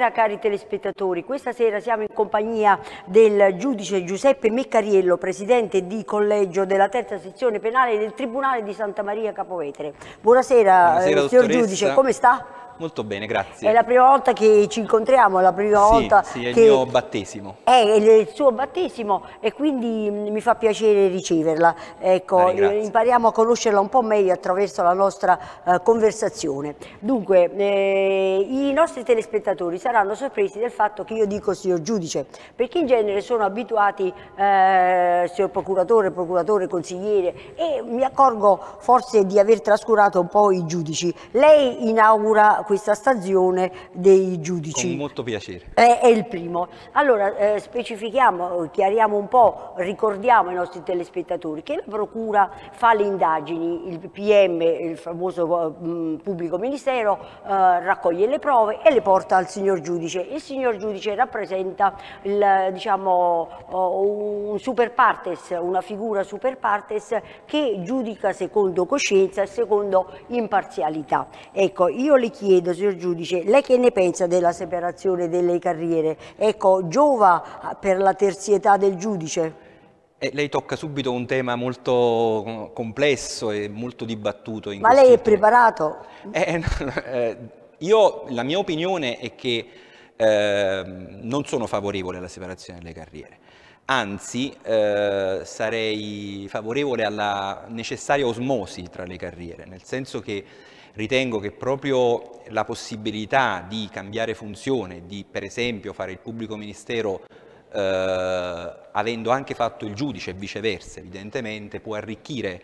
Buonasera cari telespettatori, questa sera siamo in compagnia del giudice Giuseppe Meccariello, presidente di collegio della terza sezione penale del Tribunale di Santa Maria Capovetere. Buonasera, Buonasera eh, signor giudice, come sta? Molto bene, grazie. È la prima volta che ci incontriamo, è la prima sì, volta sì, è che... il mio battesimo. È il suo battesimo e quindi mm, mi fa piacere riceverla. Ecco, eh, impariamo a conoscerla un po' meglio attraverso la nostra eh, conversazione. Dunque, eh, i nostri telespettatori saranno sorpresi del fatto che io dico signor giudice, perché in genere sono abituati eh, signor procuratore, procuratore, consigliere e mi accorgo forse di aver trascurato un po' i giudici. Lei inaugura questa stazione dei giudici. Con molto piacere. È, è il primo. Allora eh, specifichiamo, chiariamo un po', ricordiamo ai nostri telespettatori che la Procura fa le indagini, il PM, il famoso mh, eh, mm, pubblico ministero, eh, raccoglie le prove e le porta al signor giudice. Il signor giudice rappresenta il, diciamo, oh, un super partes, una figura super partes che giudica secondo coscienza e secondo imparzialità. Ecco, io le chiedo chiedo, signor giudice, lei che ne pensa della separazione delle carriere? Ecco, giova per la terzietà del giudice? E eh, lei tocca subito un tema molto complesso e molto dibattuto. Ma lei è preparato? Eh, eh, io, la mia opinione è che eh, non sono favorevole alla separazione delle carriere. Anzi, eh, sarei favorevole alla necessaria osmosi tra le carriere, nel senso che ritengo che proprio la possibilità di cambiare funzione, di per esempio fare il pubblico ministero eh, avendo anche fatto il giudice e viceversa evidentemente, può arricchire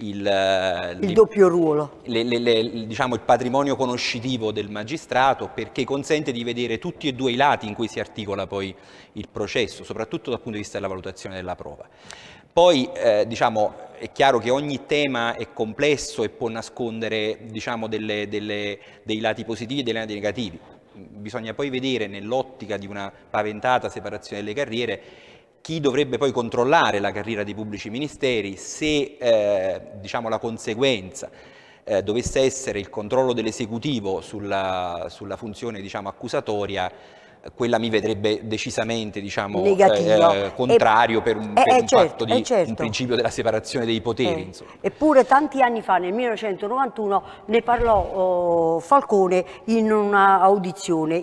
il, eh, il, doppio ruolo. Le, le, le, diciamo, il patrimonio conoscitivo del magistrato perché consente di vedere tutti e due i lati in cui si articola poi il processo, soprattutto dal punto di vista della valutazione della prova. Poi eh, diciamo, è chiaro che ogni tema è complesso e può nascondere diciamo, delle, delle, dei lati positivi e dei lati negativi. Bisogna poi vedere nell'ottica di una paventata separazione delle carriere chi dovrebbe poi controllare la carriera dei pubblici ministeri se eh, diciamo, la conseguenza eh, dovesse essere il controllo dell'esecutivo sulla, sulla funzione diciamo, accusatoria quella mi vedrebbe decisamente diciamo, eh, eh, contrario e, per un, eh, per eh, un certo, di, certo. un principio della separazione dei poteri. Eppure tanti anni fa, nel 1991, ne parlò oh, Falcone in un'audizione.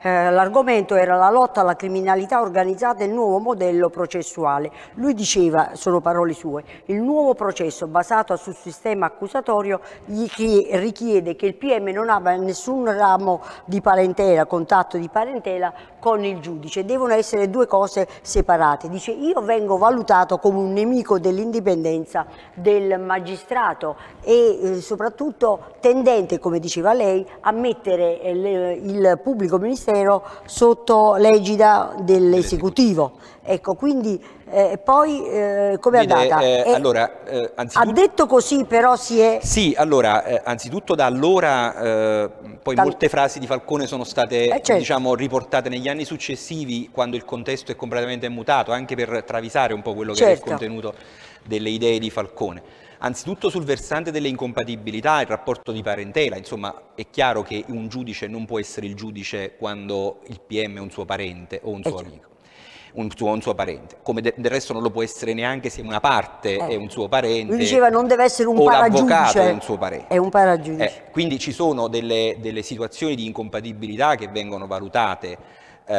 l'argomento eh, era la lotta alla criminalità organizzata e il nuovo modello processuale. Lui diceva, sono parole sue, il nuovo processo basato sul sistema accusatorio richiede che il PM non abbia nessun ramo di parentela parentela, contatto di parentela con il giudice. Devono essere due cose separate. Dice io vengo valutato come un nemico dell'indipendenza del magistrato e eh, soprattutto tendente, come diceva lei, a mettere eh, il pubblico ministero sotto l'egida dell'esecutivo. Ecco, quindi eh, poi eh, come è andata? Eh, allora, eh, anzitutto... Ha detto così però si è... Sì, allora, eh, anzitutto da allora eh, poi Tal... molte frasi di Falcone sono state eh, certo. diciamo, riportate negli anni successivi quando il contesto è completamente mutato, anche per travisare un po' quello che certo. è il certo. contenuto delle idee di Falcone. Anzitutto sul versante delle incompatibilità, il rapporto di parentela, insomma è chiaro che un giudice non può essere il giudice quando il PM è un suo parente o un suo amico un suo, un suo parente, come de- del resto non lo può essere neanche se una parte eh. è un suo parente. Lui diceva non deve essere un o paragiudice. è un suo parente. È un paragiudice. Eh, quindi ci sono delle, delle situazioni di incompatibilità che vengono valutate eh,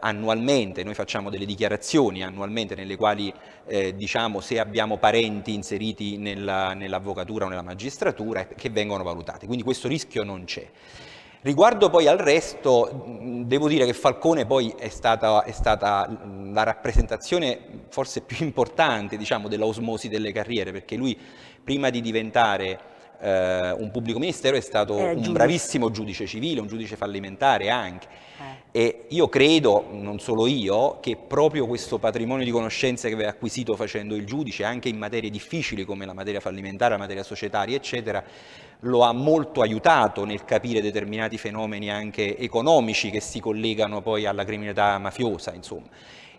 annualmente, noi facciamo delle dichiarazioni annualmente nelle quali eh, diciamo se abbiamo parenti inseriti nella, nell'avvocatura o nella magistratura eh, che vengono valutate, quindi questo rischio non c'è. Riguardo poi al resto, devo dire che Falcone poi è stata, è stata la rappresentazione forse più importante diciamo, dell'osmosi delle carriere, perché lui prima di diventare eh, un pubblico ministero è stato eh, un bravissimo giudice civile, un giudice fallimentare anche. Eh. E io credo, non solo io, che proprio questo patrimonio di conoscenze che aveva acquisito facendo il giudice, anche in materie difficili come la materia fallimentare, la materia societaria, eccetera, lo ha molto aiutato nel capire determinati fenomeni anche economici che si collegano poi alla criminalità mafiosa, insomma.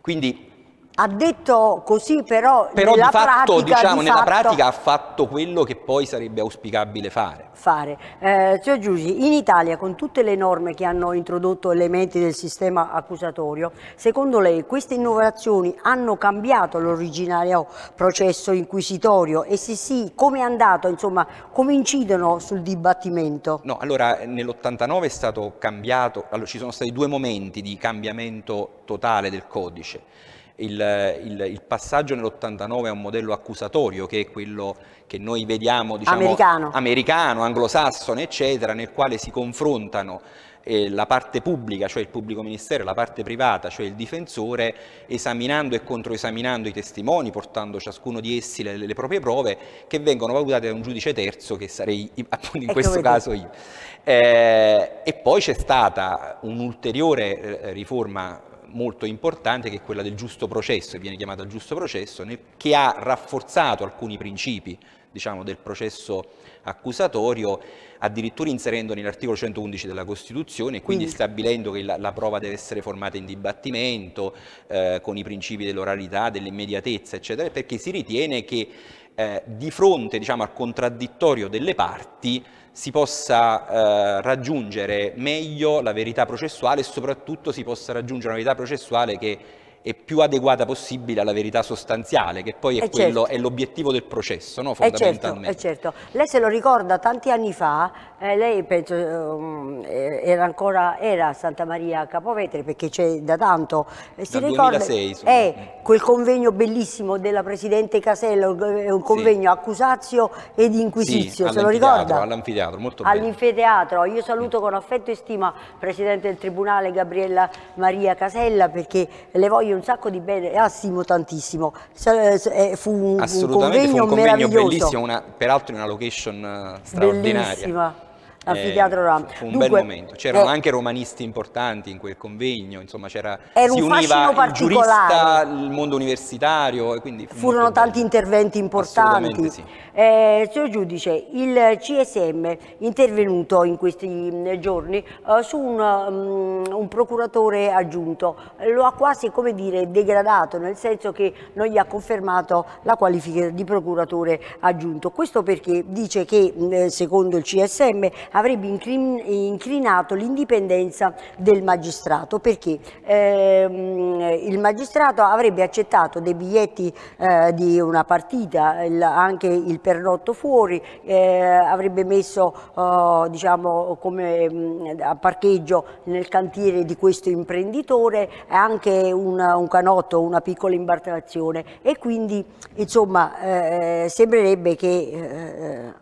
Quindi ha detto così però, però nella, di fatto, pratica, diciamo, di nella fatto... pratica ha fatto quello che poi sarebbe auspicabile fare. Fare. Eh, signor Giussi, in Italia con tutte le norme che hanno introdotto elementi del sistema accusatorio, secondo lei queste innovazioni hanno cambiato l'originario processo inquisitorio e se sì, come è andato, insomma, come incidono sul dibattimento? No, allora nell'89 è stato cambiato, allora, ci sono stati due momenti di cambiamento totale del codice il, il, il passaggio nell'89 a un modello accusatorio che è quello che noi vediamo diciamo, americano. americano, anglosassone, eccetera, nel quale si confrontano eh, la parte pubblica, cioè il pubblico ministero, e la parte privata, cioè il difensore, esaminando e controesaminando i testimoni, portando ciascuno di essi le, le proprie prove, che vengono valutate da un giudice terzo, che sarei appunto in ecco questo caso io. Eh, e poi c'è stata un'ulteriore eh, riforma molto importante che è quella del giusto processo, che viene chiamata giusto processo, che ha rafforzato alcuni principi diciamo, del processo accusatorio, addirittura inserendo nell'articolo 111 della Costituzione, quindi stabilendo che la, la prova deve essere formata in dibattimento, eh, con i principi dell'oralità, dell'immediatezza, eccetera, perché si ritiene che eh, di fronte diciamo, al contraddittorio delle parti si possa eh, raggiungere meglio la verità processuale e soprattutto si possa raggiungere una verità processuale che e più adeguata possibile alla verità sostanziale, che poi è, eh, quello, certo. è l'obiettivo del processo, no? Eh, certo, fondamentalmente. È certo, è certo, Lei se lo ricorda, tanti anni fa, eh, lei penso, eh, eh era ancora a Santa Maria Capovetere, perché c'è da tanto, eh, si Dal ricorda 2006, è quel convegno bellissimo della Presidente Casella, un convegno sì. accusatio ed inquisizio, sì, se lo ricorda? all'anfiteatro, molto bene. All'anfiteatro, io saluto con affetto e stima Presidente del Tribunale Gabriella Maria Casella, perché le voglio un sacco di bene, e Assimo tantissimo, eh, fu un, un convegno, un convegno meraviglioso. bellissimo, una, peraltro in una location eh, straordinaria. Bellissima. L'anfiteatro eh, Rama. Fu un Dunque, bel momento. C'erano eh, anche romanisti importanti in quel convegno, insomma c'era si univa il giurista, il mondo universitario. Fu Furono tanti bello. interventi importanti. Sì. Eh, signor Giudice, il CSM è intervenuto in questi mm, giorni eh, su un, um, un, procuratore aggiunto, lo ha quasi come dire degradato, nel senso che non gli ha confermato la qualifica di procuratore aggiunto. Questo perché dice che mm, eh, secondo il CSM avrebbe inclinato l'indipendenza del magistrato perché ehm, il magistrato avrebbe accettato dei biglietti eh, di una partita, il, anche il pernotto fuori, eh, avrebbe messo eh, diciamo, come, mh, mm, a parcheggio nel cantiere di questo imprenditore anche un, un canotto, una piccola imbarcazione e quindi insomma eh, eh, sembrerebbe che eh,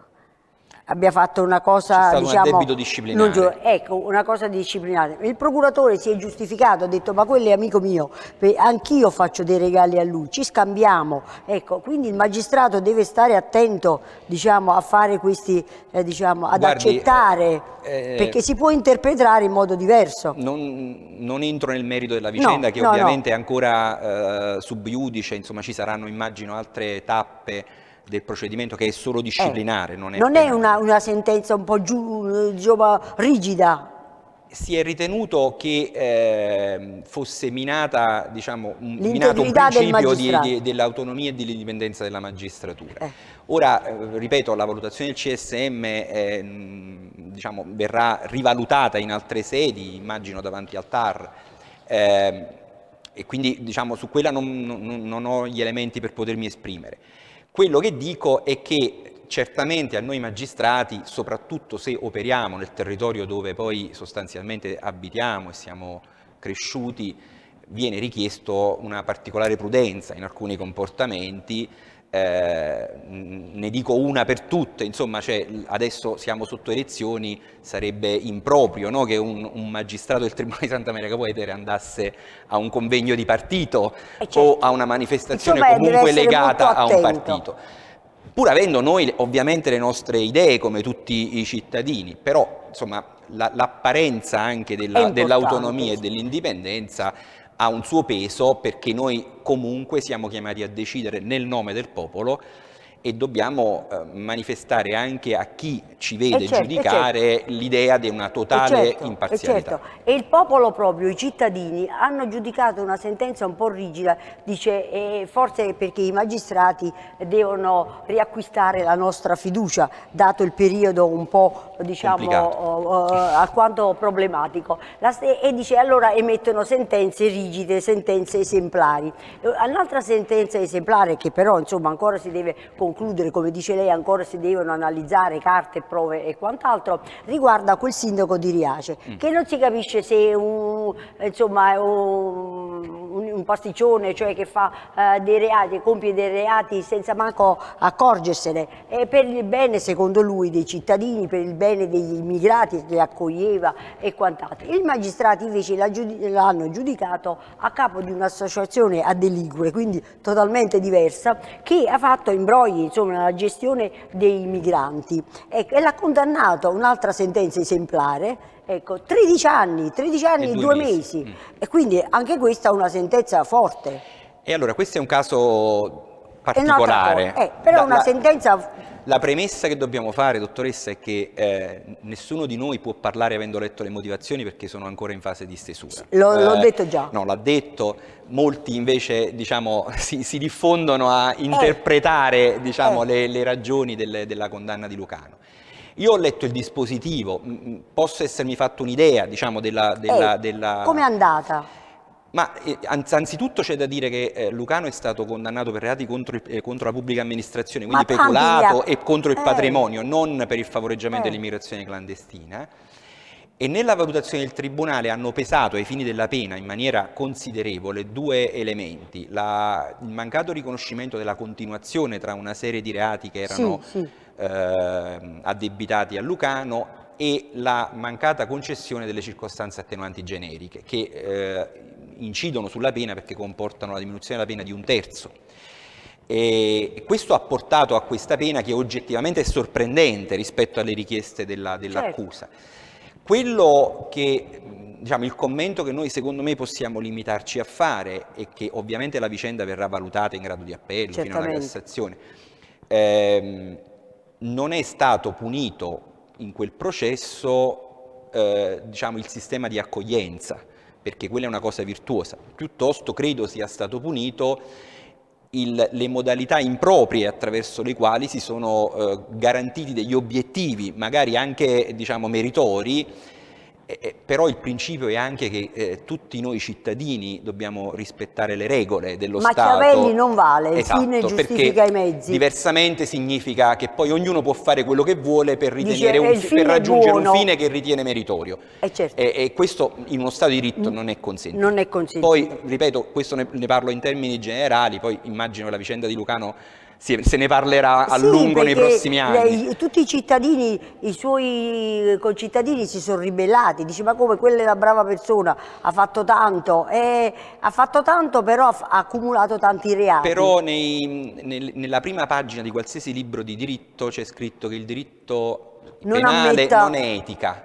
abbia fatto una cosa diciamo, un disciplinare. Non, ecco, una cosa disciplinare. Il procuratore si è giustificato, ha detto ma quello è amico mio, anch'io faccio dei regali a lui, ci scambiamo. Ecco, quindi il magistrato deve stare attento diciamo, a fare questi, eh, diciamo, ad Guardi, accettare, eh, eh, perché si può interpretare in modo diverso. Non, non entro nel merito della vicenda no, che no, ovviamente è ancora eh, sub judice, insomma ci saranno immagino altre tappe del procedimento che è solo eh, disciplinare. Eh, non è, non è una, una, sentenza un po' giù, diciamo, rigida. Si è ritenuto che eh, fosse minata, diciamo, minato un principio di, di, dell'autonomia e dell'indipendenza della magistratura. Eh. Ora, eh, ripeto, la valutazione del CSM eh, diciamo, verrà rivalutata in altre sedi, immagino davanti al TAR ehm, e quindi diciamo, su quella non, non, non ho gli elementi per potermi esprimere. Quello che dico è che certamente a noi magistrati, soprattutto se operiamo nel territorio dove poi sostanzialmente abitiamo e siamo cresciuti, viene richiesto una particolare prudenza in alcuni comportamenti eh, ne dico una per tutte, insomma cioè, adesso siamo sotto elezioni, sarebbe improprio no? che un, un, magistrato del Tribunale di Santa Maria Capoetere andasse a un convegno di partito eh, certo. o a una manifestazione insomma, comunque legata a un partito. Pur avendo noi ovviamente le nostre idee come tutti i cittadini, però insomma, la, l'apparenza anche della, dell'autonomia e dell'indipendenza ha un suo peso perché noi comunque siamo chiamati a decidere nel nome del popolo e dobbiamo eh, manifestare anche a chi ci vede certo, giudicare certo. l'idea di una totale certo, imparzialità. Certo. E il popolo proprio, i cittadini, hanno giudicato una sentenza un po' rigida, dice eh, forse perché i magistrati devono riacquistare la nostra fiducia, dato il periodo un po' diciamo eh, alquanto problematico, la, e dice allora emettono sentenze rigide, sentenze esemplari. Un'altra sentenza esemplare che però insomma ancora si deve concludere concludere, come dice lei, ancora si devono analizzare carte, prove e quant'altro, riguarda quel sindaco di Riace, mm. che non si capisce se un, insomma, un, un pasticcione, cioè che fa uh, dei reati, compie dei reati senza manco accorgersene, e per il bene, secondo lui, dei cittadini, per il bene degli immigrati che accoglieva e quant'altro. I magistrati invece l'hanno giudicato a capo di un'associazione a delinquere, quindi totalmente diversa, che ha fatto imbrogli tagli insomma, la gestione dei migranti ecco, e l'ha condannato a un'altra sentenza esemplare, ecco, 13 anni, 13 anni e, e due, mesi, mesi. Mm. e quindi anche questa è una sentenza forte. E allora questo è un caso particolare. È Eh, però è una sentenza la premessa che dobbiamo fare, dottoressa, è che eh, nessuno di noi può parlare avendo letto le motivazioni perché sono ancora in fase di stesura. Lo, eh, l'ho detto già. No, l'ha detto. Molti invece diciamo, si, si, diffondono a eh. interpretare diciamo, eh. Diciamo, le, le, ragioni del, della condanna di Lucano. Io ho letto il dispositivo, posso essermi fatto un'idea diciamo, della, della, eh, della... Come è andata? Ma eh, anzitutto c'è da dire che eh, Lucano è stato condannato per reati contro, il, eh, contro la pubblica amministrazione, quindi Ma peculato pandemia. e contro il eh. patrimonio, non per il favoreggiamento eh. dell'immigrazione clandestina. E nella valutazione del Tribunale hanno pesato ai fini della pena in maniera considerevole due elementi, la, il mancato riconoscimento della continuazione tra una serie di reati che erano sì, sì. Ehm, addebitati a Lucano e la mancata concessione delle circostanze attenuanti generiche, che eh, incidono sulla pena perché comportano la diminuzione della pena di un terzo. E questo ha portato a questa pena che oggettivamente è sorprendente rispetto alle richieste della, dell'accusa. Certo. Quello che, diciamo, il commento che noi secondo me possiamo limitarci a fare e che ovviamente la vicenda verrà valutata in grado di appello Certamente. fino alla Cassazione, ehm, non è stato punito in quel processo eh, diciamo, il sistema di accoglienza perché quella è una cosa virtuosa. Piuttosto credo sia stato punito il, le modalità improprie attraverso le quali si sono eh, garantiti degli obiettivi, magari anche diciamo, meritori, eh, eh, però il principio è anche che eh, tutti noi cittadini dobbiamo rispettare le regole dello Machiavelli Stato. Machiavelli non vale, esatto, il fine esatto, giustifica i mezzi. Diversamente significa che poi ognuno può fare quello che vuole per, Dice, eh, un, per raggiungere buono. un fine che ritiene meritorio. Eh certo. e, e, questo in uno Stato di diritto mm. non è consentito. Non è consentito. Poi, ripeto, questo ne, ne parlo in termini generali, poi immagino la vicenda di Lucano se ne parlerà a sì, lungo nei prossimi anni. Le, tutti i cittadini, i suoi eh, concittadini si sono ribellati, dice ma come quella è una brava persona, ha fatto tanto, eh, ha fatto tanto però ha accumulato tanti reati. Però nei, nel, nella prima pagina di qualsiasi libro di diritto c'è scritto che il diritto non penale ammetta... non è etica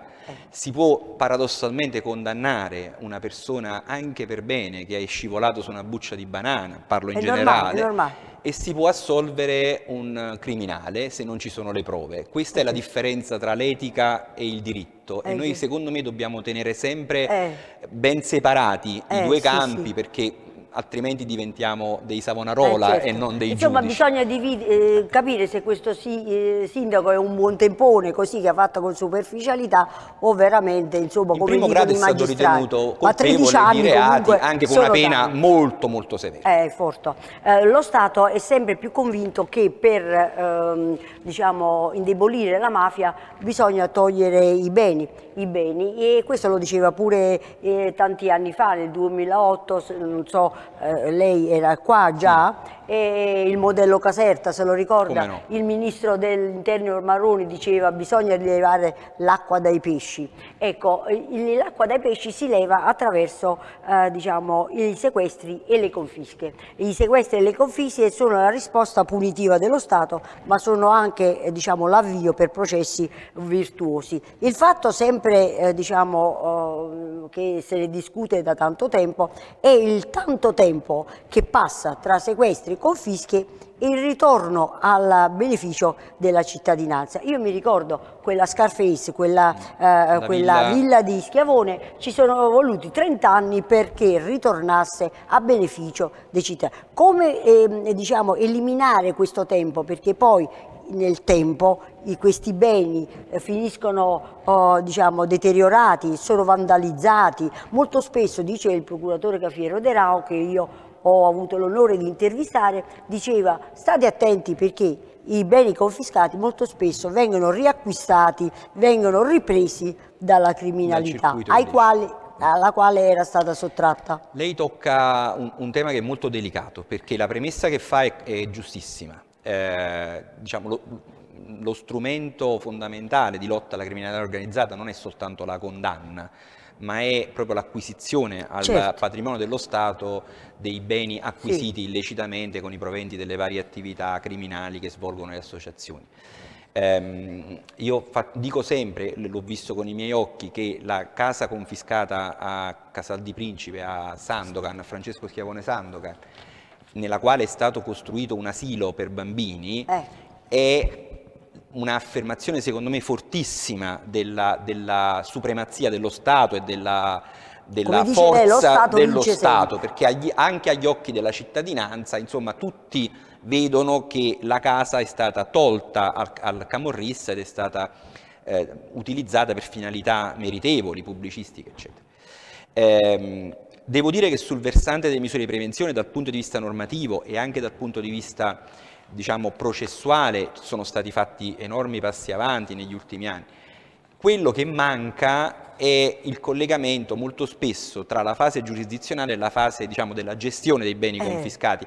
si può paradossalmente condannare una persona anche per bene che è scivolato su una buccia di banana, parlo in è generale. Normale, normale e si può assolvere un criminale se non ci sono le prove. Questa è la differenza tra l'etica e il diritto eh, e noi secondo me dobbiamo tenere sempre eh, ben separati eh, i due campi sì. perché altrimenti diventiamo dei Savonarola eh certo. e non dei Insomma, giudici. Insomma, bisogna eh, capire se questo si eh, sindaco è un buon tempone, così che ha fatto con superficialità, o veramente, insomma, in come primo grado è stato ritenuto colpevole di reati, anche con una pena tanti. molto molto severa. Eh, forte. Eh, lo Stato è sempre più convinto che per ehm, diciamo, indebolire la mafia bisogna togliere i beni i beni e questo lo diceva pure eh, tanti anni fa, nel 2008, non so, eh, lei era qua già e il modello Caserta, se lo ricorda, no? il ministro dell'interno Maroni diceva bisogna rilevare l'acqua dai pesci. Ecco, l'acqua dai pesci si leva attraverso eh, diciamo, i sequestri e le confische. I sequestri e le confische sono la risposta punitiva dello Stato, ma sono anche eh, diciamo, l'avvio per processi virtuosi. Il fatto sempre eh, diciamo, eh, che se ne discute da tanto tempo è il tanto tempo che passa tra sequestri le confische e il ritorno al beneficio della cittadinanza. Io mi ricordo quella Scarface, quella, eh, quella villa. villa. di Schiavone, ci sono voluti 30 anni perché ritornasse a beneficio dei cittadini. Come eh, diciamo, eliminare questo tempo? Perché poi nel tempo questi beni eh, finiscono oh, diciamo, deteriorati, sono vandalizzati. Molto spesso dice il procuratore Cafiero De Rao che io ho avuto l'onore di intervistare, diceva state attenti perché i beni confiscati molto spesso vengono riacquistati, vengono ripresi dalla criminalità, ai quali, alla quale era stata sottratta. Lei tocca un, un, tema che è molto delicato, perché la premessa che fa è, è giustissima. Eh, diciamo, lo, lo strumento fondamentale di lotta alla criminalità organizzata non è soltanto la condanna, ma è proprio l'acquisizione al certo. patrimonio dello Stato dei beni acquisiti sì. illecitamente con i proventi delle varie attività criminali che svolgono le associazioni. Ehm, io fa- dico sempre, l'ho visto con i miei occhi, che la casa confiscata a Casal di Principe, a Sandogan, a Francesco Schiavone Sandogan, nella quale è stato costruito un asilo per bambini, eh. è un'affermazione secondo me fortissima della, della supremazia dello Stato e della, della forza lei, stato dello Stato, sempre. perché agli, anche agli occhi della cittadinanza, insomma, tutti vedono che la casa è stata tolta al, al camorrista ed è stata eh, utilizzata per finalità meritevoli, pubblicistiche, eccetera. Ehm, devo dire che sul versante delle misure di prevenzione, dal punto di vista normativo e anche dal punto di vista diciamo, processuale sono stati fatti enormi passi avanti negli ultimi anni. Quello che manca è il collegamento molto spesso tra la fase giurisdizionale e la fase diciamo, della gestione dei beni eh. confiscati.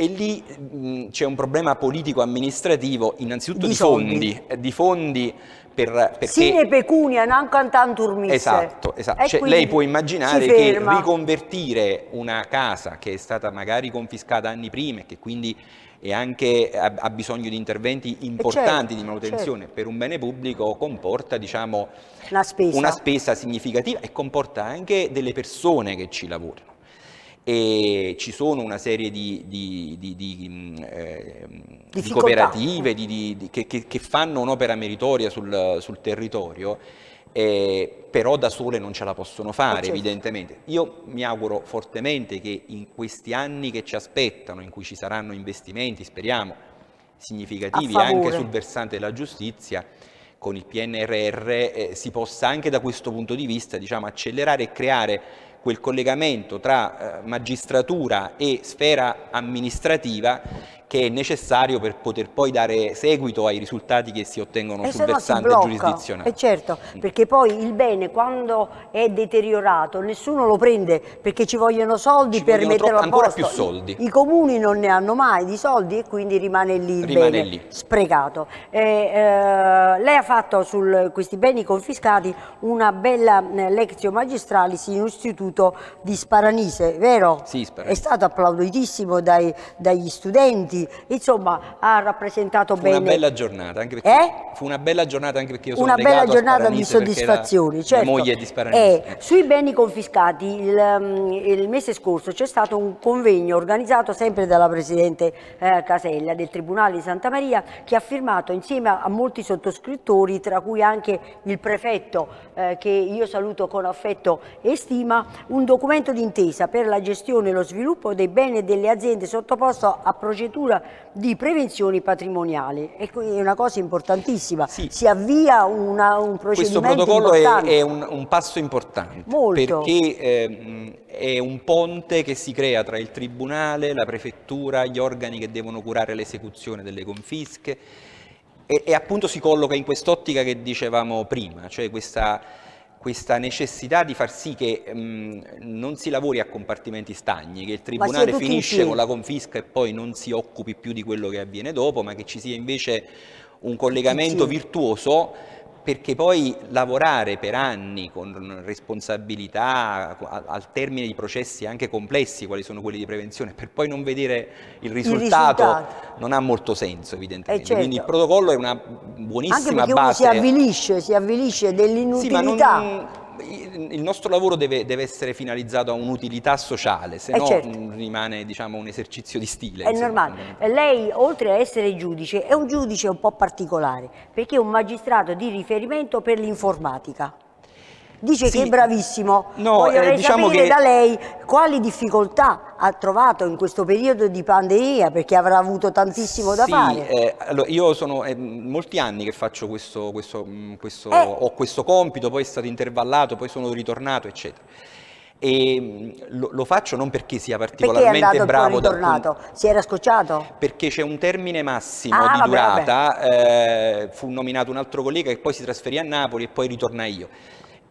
E lì c'è un problema politico-amministrativo innanzitutto di, di fondi. fondi, eh, di fondi per, perché... Sine pecunia, non cantantur misse. Esatto, esatto. Cioè, lei può immaginare che riconvertire una casa che è stata magari confiscata anni prima e che quindi e anche ha, bisogno di interventi importanti certo, di manutenzione certo. per un bene pubblico comporta diciamo, una spesa. una spesa significativa e comporta anche delle persone che ci lavorano e ci sono una serie di, di, di, di eh, cooperative che, che, fanno un'opera meritoria sul, sul territorio eh, però da sole non ce la possono fare eh, certo. evidentemente. Io mi auguro fortemente che in questi anni che ci aspettano, in cui ci saranno investimenti, speriamo, significativi anche sul versante della giustizia, con il PNRR eh, si possa anche da questo punto di vista diciamo, accelerare e creare quel collegamento tra eh, magistratura e sfera amministrativa che è necessario per poter poi dare seguito ai risultati che si ottengono e sul versante blocca, giurisdizionale. E eh, certo, mm. perché poi il bene quando è deteriorato nessuno lo prende perché ci vogliono soldi ci per metterlo a posto. ancora più soldi. I, I, comuni non ne hanno mai di soldi e quindi rimane lì il rimane bene lì. sprecato. E, eh, eh, lei ha fatto su questi beni confiscati una bella lezione magistralis in un istituto di Sparanise, vero? Sì, Sparanise. È stato applauditissimo dai, dagli studenti Uniti. Insomma, ha rappresentato fu bene. Una bella giornata, anche perché eh? fu una bella giornata anche perché io sono Una bella giornata di soddisfazione, certo. Moglie di Sparanese. Eh, sui beni confiscati, il, mm, il mese scorso c'è stato un convegno organizzato sempre dalla Presidente eh, Casella del Tribunale di Santa Maria che ha firmato insieme a, molti sottoscrittori, tra cui anche il prefetto eh, che io saluto con affetto e stima, un documento d'intesa per la gestione e lo sviluppo dei beni delle aziende sottoposto a procedure addirittura di prevenzioni patrimoniali. È una cosa importantissima, sì. si avvia una, un procedimento Questo protocollo è, è un, un, passo importante, Molto. perché eh, è un ponte che si crea tra il Tribunale, la Prefettura, gli organi che devono curare l'esecuzione delle confische e, e appunto si colloca in quest'ottica che dicevamo prima, cioè questa questa necessità di far sì che mh, mm, non si lavori a compartimenti stagni, che il tribunale finisce con la confisca e poi non si occupi più di quello che avviene dopo, ma che ci sia invece un collegamento virtuoso perché poi lavorare per anni con responsabilità al termine di processi anche complessi, quali sono quelli di prevenzione, per poi non vedere il risultato, il risultato. non ha molto senso evidentemente. Eh, certo. Quindi il protocollo è una buonissima anche base. Anche si avvilisce, si avvilisce dell'inutilità. Sì, il nostro lavoro deve, deve, essere finalizzato a un'utilità sociale, se eh no certo. rimane diciamo, un esercizio di stile. È normale. Lei, oltre a essere giudice, è un giudice un po' particolare, perché è un magistrato di riferimento per l'informatica. Dice sì. che è bravissimo. No, Voglio eh, diciamo sapere che... da lei quali difficoltà ha trovato in questo periodo di pandemia, perché avrà avuto tantissimo da fare. Eh, allora, io sono eh, molti anni che faccio questo, questo, mm, questo eh. ho questo compito, poi è stato intervallato, poi sono ritornato, eccetera e mm, lo, lo, faccio non perché sia particolarmente perché bravo dal si era scocciato? perché c'è un termine massimo ah, di vabbè, durata vabbè. Eh, fu nominato un altro collega che poi si trasferì a Napoli e poi ritorna io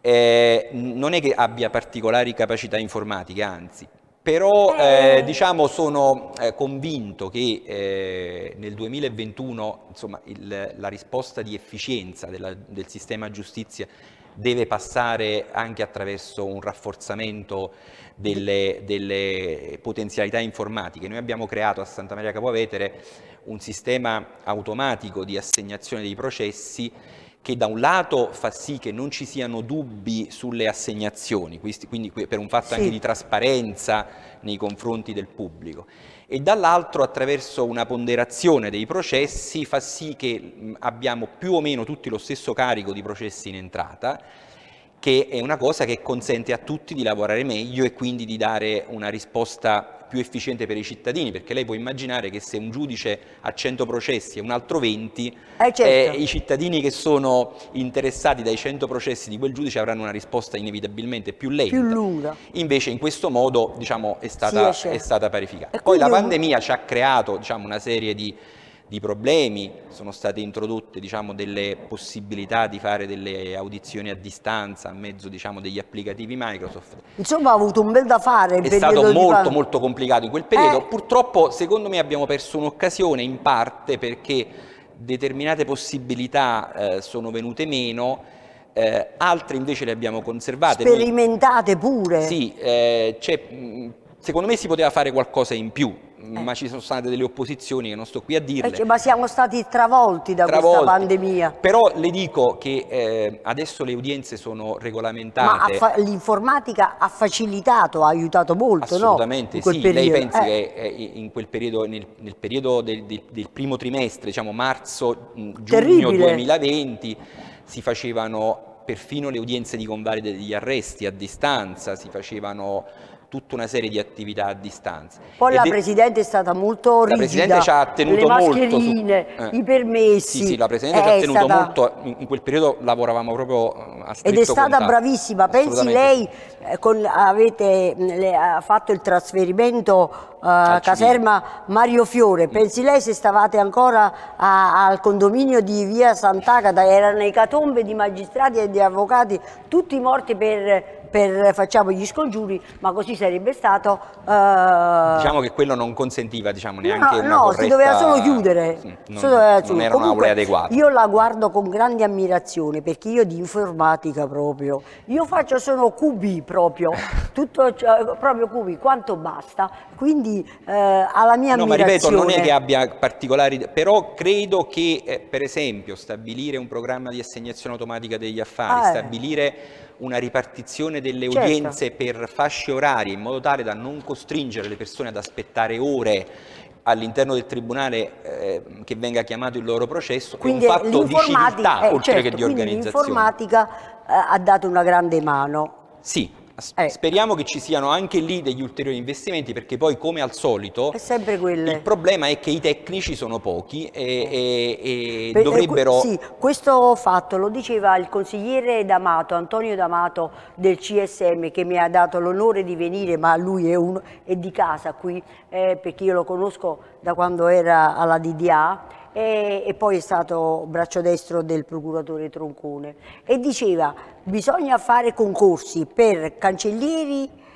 eh, non è che abbia particolari capacità informatiche, anzi, però eh, diciamo sono eh, convinto che eh, nel 2021 insomma, il, la risposta di efficienza della, del sistema giustizia deve passare anche attraverso un rafforzamento delle, delle potenzialità informatiche. Noi abbiamo creato a Santa Maria Capovetere un sistema automatico di assegnazione dei processi che da un lato fa sì che non ci siano dubbi sulle assegnazioni, quindi per un fatto sì. anche di trasparenza nei confronti del pubblico, e dall'altro attraverso una ponderazione dei processi fa sì che abbiamo più o meno tutti lo stesso carico di processi in entrata, che è una cosa che consente a tutti di lavorare meglio e quindi di dare una risposta più efficiente per i cittadini, perché lei può immaginare che se un giudice ha 100 processi e un altro 20, eh certo. eh, i cittadini che sono interessati dai 100 processi di quel giudice avranno una risposta inevitabilmente più lenta. Più lunga. Invece in questo modo diciamo, è, stata, sì, è, certo. è, stata, parificata. E Poi la pandemia un... ci ha creato diciamo, una serie di di problemi, sono state introdotte diciamo, delle possibilità di fare delle audizioni a distanza a mezzo diciamo, degli applicativi Microsoft. Insomma ha avuto un bel da fare. È stato molto molto complicato in quel periodo, eh. purtroppo secondo me abbiamo perso un'occasione in parte perché determinate possibilità eh, sono venute meno eh, altre invece le abbiamo conservate. Sperimentate pure. Sì, eh, mm, secondo me si poteva fare qualcosa in più eh. ma ci sono state delle opposizioni che non sto qui a eh, dirle. Cioè, ma siamo stati travolti da travolti. questa pandemia. Però le dico che eh, adesso le udienze sono regolamentate. Ma l'informatica ha facilitato, ha aiutato molto, Assolutamente, no? Assolutamente, sì. Periodo. Lei pensi eh. che eh, in quel periodo, nel, nel periodo del, del, del, primo trimestre, diciamo marzo-giugno mm, 2020, si facevano perfino le udienze di convalida degli arresti a distanza, si facevano tutta una serie di attività a distanza. Poi la Presidente è stata molto rigida, la Presidente ci ha tenuto le mascherine, molto su, eh, i permessi. Sì, sì, la Presidente ci ha tenuto stata... molto, in quel periodo lavoravamo proprio eh, a stretto Ed è stata contatto. bravissima, pensi lei, eh, con, avete mm, le, ha fatto il trasferimento eh, a uh, caserma Mario Fiore, mm. pensi lei se stavate ancora a, al condominio di via Sant'Agata, erano ecatombe di magistrati e di avvocati, tutti morti per per facciamo gli scongiuri, ma così sarebbe stato... Eh... Diciamo che quello non consentiva diciamo, neanche no, una No, corretta... si doveva solo chiudere. Sì, mm, non, solo doveva eh, non era un'aurea adeguata. Io la guardo con grande ammirazione perché io di informatica proprio, io faccio solo cubi proprio, tutto, cioè, proprio cubi, quanto basta. Quindi eh, alla mia no, ammirazione... No, ma ripeto, non è che abbia particolari... Però credo che, eh, per esempio, stabilire un programma di assegnazione automatica degli affari, ah, stabilire una ripartizione delle certo. udienze per fasce orarie in modo tale da non costringere le persone ad aspettare ore all'interno del tribunale eh, che venga chiamato il loro processo quindi è un fatto di civiltà eh, oltre certo, che di certo, organizzazione. L'informatica eh, ha dato una grande mano. Sì, Ecco. Speriamo che ci siano anche lì degli ulteriori investimenti perché poi come al solito il problema è che i tecnici sono pochi e, e, e per, dovrebbero... Sì, questo fatto lo diceva il consigliere D'Amato, Antonio D'Amato del CSM che mi ha dato l'onore di venire, ma lui è, un, è di casa qui eh, perché io lo conosco da quando era alla DDA e, e poi è stato braccio destro del procuratore Troncone e diceva bisogna fare concorsi per cancellieri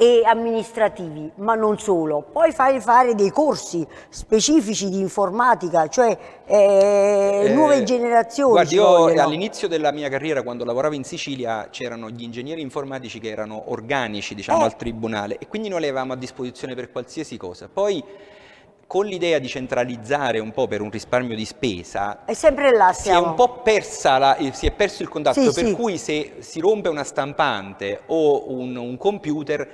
e amministrativi, ma non solo. Poi fai fare dei corsi specifici di informatica, cioè eh, eh, nuove generazioni. Guardi, io all'inizio della mia carriera, quando lavoravo in Sicilia, c'erano gli ingegneri informatici che erano organici, diciamo, eh. al tribunale e quindi noi li avevamo a disposizione per qualsiasi cosa. Poi con l'idea di centralizzare un po' per un risparmio di spesa, è sempre là Si è un po' persa la, si è perso il contatto, sì, per sì. cui se si rompe una stampante o un, un computer,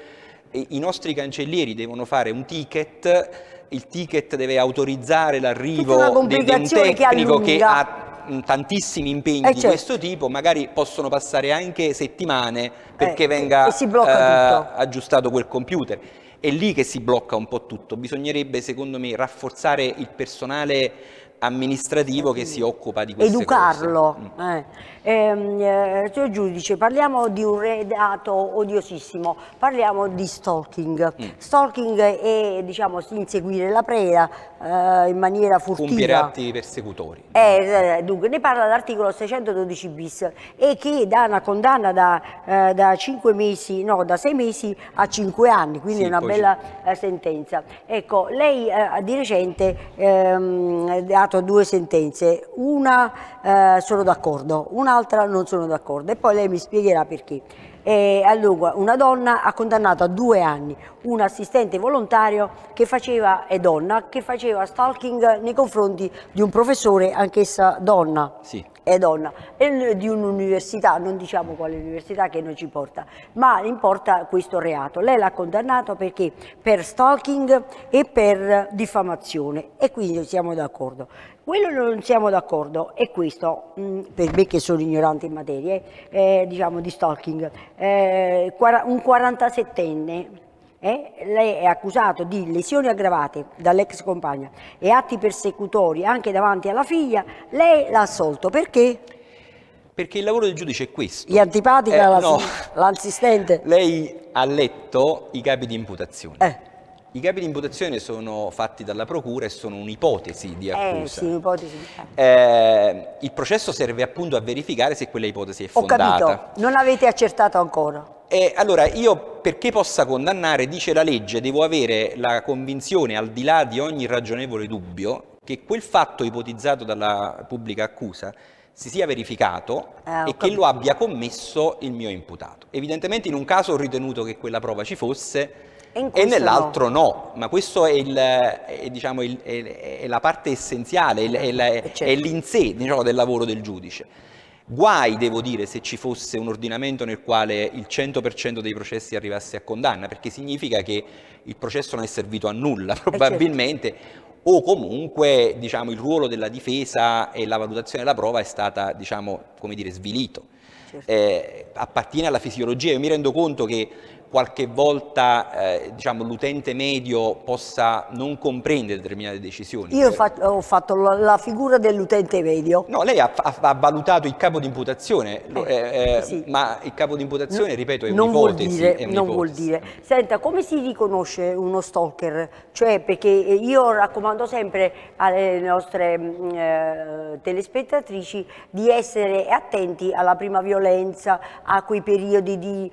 i nostri cancellieri devono fare un ticket, il ticket deve autorizzare l'arrivo di un tecnico che, che ha mm, tantissimi impegni eh, di certo. questo tipo, magari possono passare anche settimane eh, perché eh, venga eh, aggiustato quel computer è lì che si blocca un po' tutto. Bisognerebbe, secondo me, rafforzare il personale amministrativo che si occupa di questo. Educarlo. Mm. Eh. Ehm, eh, signor giudice, parliamo di un reato odiosissimo, parliamo di stalking. Mm. Stalking è diciamo, inseguire la preda eh, in maniera furtiva. Compiere atti persecutori. Eh, eh dunque, ne parla l'articolo 612 bis e che dà una condanna da, eh, da 5 mesi, no, da 6 mesi a 5 anni, quindi sì, è una bella eh, sentenza. Ecco, lei di recente ehm, ha dato due sentenze, una sono d'accordo, una un'altra non sono d'accordo e poi lei mi spiegherà perché. E allora, una donna ha condannato a due anni un assistente volontario che faceva, è donna, che faceva stalking nei confronti di un professore, anch'essa donna. Sì. È donna, e di un'università, non diciamo quale università che non ci porta, ma importa questo reato. Lei l'ha condannato perché per stalking e per diffamazione e quindi siamo d'accordo. Quello non siamo d'accordo è questo, mm, per me che sono ignorante in materia eh, eh diciamo di stalking eh, un 47enne, eh, lei è accusato di lesioni aggravate dall'ex compagna e atti persecutori anche davanti alla figlia, lei l'ha assolto perché? Perché il lavoro del giudice è questo. Gli antipatica eh, l'assistente. No. Lei ha letto i capi di imputazione. Eh i capi di imputazione sono fatti dalla Procura e sono un'ipotesi di eh, accusa. Eh, sì, un'ipotesi di accusa. Eh, il processo serve appunto a verificare se quella ipotesi è fondata. Ho capito, non l'avete accertato ancora. Eh, allora, io perché possa condannare, dice la legge, devo avere la convinzione, al di là di ogni ragionevole dubbio, che quel fatto ipotizzato dalla pubblica accusa si sia verificato ah, e che lo abbia commesso il mio imputato. Evidentemente in un caso ho ritenuto che quella prova ci fosse, e, nell'altro no. no. ma questo è, il, è, diciamo, il, è, è la parte essenziale, è, eh, certo. l'insè diciamo, del lavoro del giudice. Guai, devo dire, se ci fosse un ordinamento nel quale il 100% dei processi arrivasse a condanna, perché significa che il processo non è servito a nulla, eh, certo. probabilmente, certo. o comunque diciamo, il ruolo della difesa e la valutazione della prova è stata, diciamo, come dire, svilito. Certo. Eh, appartiene alla fisiologia, io mi rendo conto che qualche volta eh, diciamo, l'utente medio possa non comprendere determinate decisioni. Io per... ho fatto la figura dell'utente medio. No, lei ha, ha, ha, valutato il capo di imputazione, eh, eh, eh, sì. ma il capo di imputazione, ripeto, è non un'ipotesi. Vuol dire, non vuol dire. Senta, come si riconosce uno stalker? Cioè, perché eh, io raccomando sempre alle nostre mm, eh, telespettatrici di essere attenti alla prima violenza, a quei periodi di,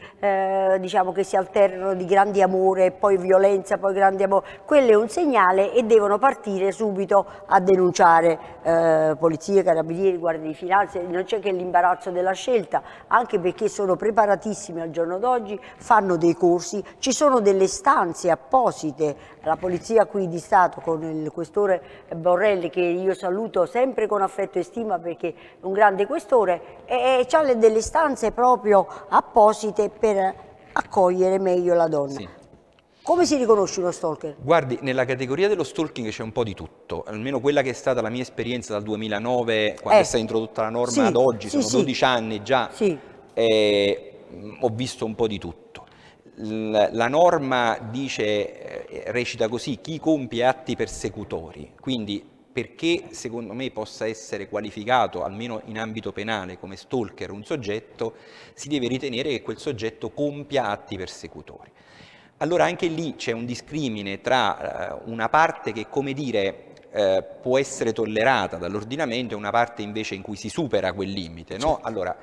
diciamo, che si alternano di grande amore, poi violenza, poi grande amore, quello è un segnale e devono partire subito a denunciare eh, polizie, carabinieri, guardie di finanza, non c'è che l'imbarazzo della scelta, anche perché sono preparatissimi al giorno d'oggi, fanno dei corsi, ci sono delle stanze apposite, la polizia qui di Stato con il questore Borrelli che io saluto sempre con affetto e stima perché è un grande questore e, e ha delle stanze proprio apposite per accogliere meglio la donna. Sì. Come si riconosce uno stalker? Guardi, nella categoria dello stalking c'è un po' di tutto, almeno quella che è stata la mia esperienza dal 2009, quando eh. è stata introdotta la norma sì, ad oggi, sì, sono 12 anni già, eh, ho visto un po' di tutto la norma dice, eh, recita così, chi compie atti persecutori, quindi perché secondo me possa essere qualificato, almeno in ambito penale, come stalker un soggetto, si deve ritenere che quel soggetto compia atti persecutori. Allora anche lì c'è un discrimine tra eh, una parte che, come dire, eh, può essere tollerata dall'ordinamento e una parte invece in cui si supera quel limite. No? Certo. Allora,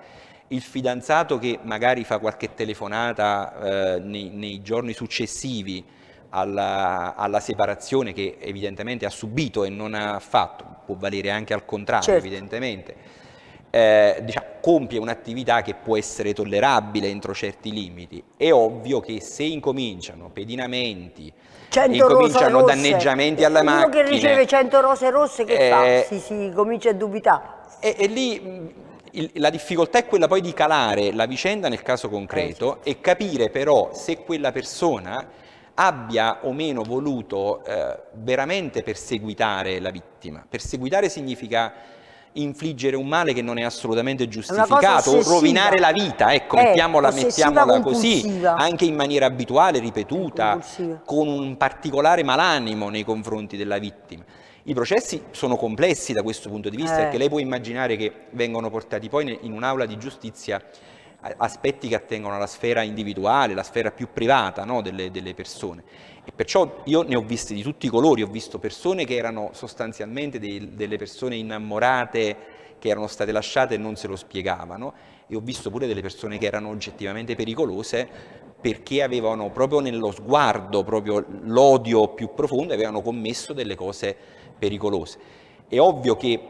il fidanzato che magari fa qualche telefonata eh, nei, nei giorni successivi alla, alla, separazione che evidentemente ha subito e non ha fatto, può valere anche al contrario certo. evidentemente, eh, diciamo, compie un'attività che può essere tollerabile entro certi limiti. È ovvio che se incominciano pedinamenti, incominciano danneggiamenti alla macchina... Uno che riceve 100 rose rosse che eh, fa? Si, si comincia a dubitare. E, lì mm, la difficoltà è quella poi di calare la vicenda nel caso concreto eh, certo. sì. e capire però se quella persona abbia o meno voluto eh, veramente perseguitare la vittima. Perseguitare significa infliggere un male che non è assolutamente giustificato o rovinare la vita, ecco, eh, mettiamola, mettiamola così, anche in maniera abituale, ripetuta, con un particolare malanimo nei confronti della vittima. I processi sono complessi da questo punto di vista, eh. perché lei può immaginare che vengono portati poi in un'aula di giustizia aspetti che attengono alla sfera individuale, la sfera più privata no, delle, delle, persone. E perciò io ne ho viste di tutti i colori, ho visto persone che erano sostanzialmente dei, delle persone innamorate che erano state lasciate e non se lo spiegavano e ho visto pure delle persone che erano oggettivamente pericolose perché avevano proprio nello sguardo, proprio l'odio più profondo, avevano commesso delle cose pericolose. È ovvio che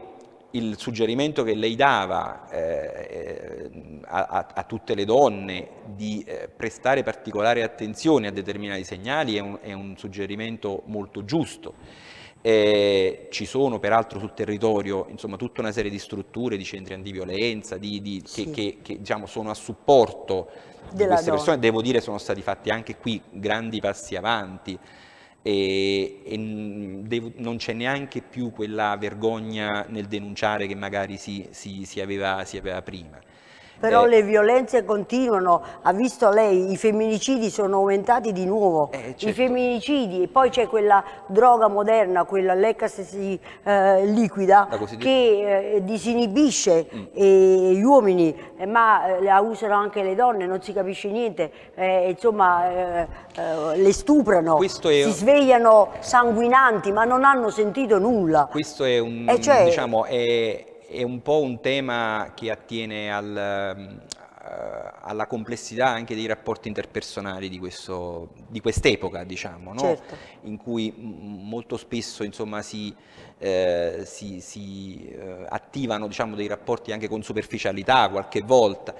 il suggerimento che lei dava eh, eh, a, a, tutte le donne di eh, prestare particolare attenzione a determinati segnali è un, è un suggerimento molto giusto. Eh, ci sono peraltro sul territorio insomma, tutta una serie di strutture, di centri antiviolenza, di, di, sì. che, che, che diciamo, sono a supporto Della di queste donna. persone. Devo dire che sono stati fatti anche qui grandi passi avanti e, e devo, non c'è neanche più quella vergogna nel denunciare che magari si, si, si, aveva, si aveva prima. Però eh, le violenze continuano, ha visto lei, i femminicidi sono aumentati di nuovo, eh, certo. i femminicidi e poi c'è quella droga moderna, quella l'ecstasy eh, liquida che eh, disinibisce mm. e, eh, gli uomini, eh, ma eh, la usano anche le donne, non si capisce niente, insomma le stuprano, è... si svegliano sanguinanti ma non hanno sentito nulla. Questo è un, cioè, diciamo, è è un po' un tema che attiene al, mm, eh, alla complessità anche dei rapporti interpersonali di, questo, di quest'epoca, diciamo, no? certo. in cui molto spesso insomma, si, eh, si, si eh, attivano diciamo, dei rapporti anche con superficialità qualche volta.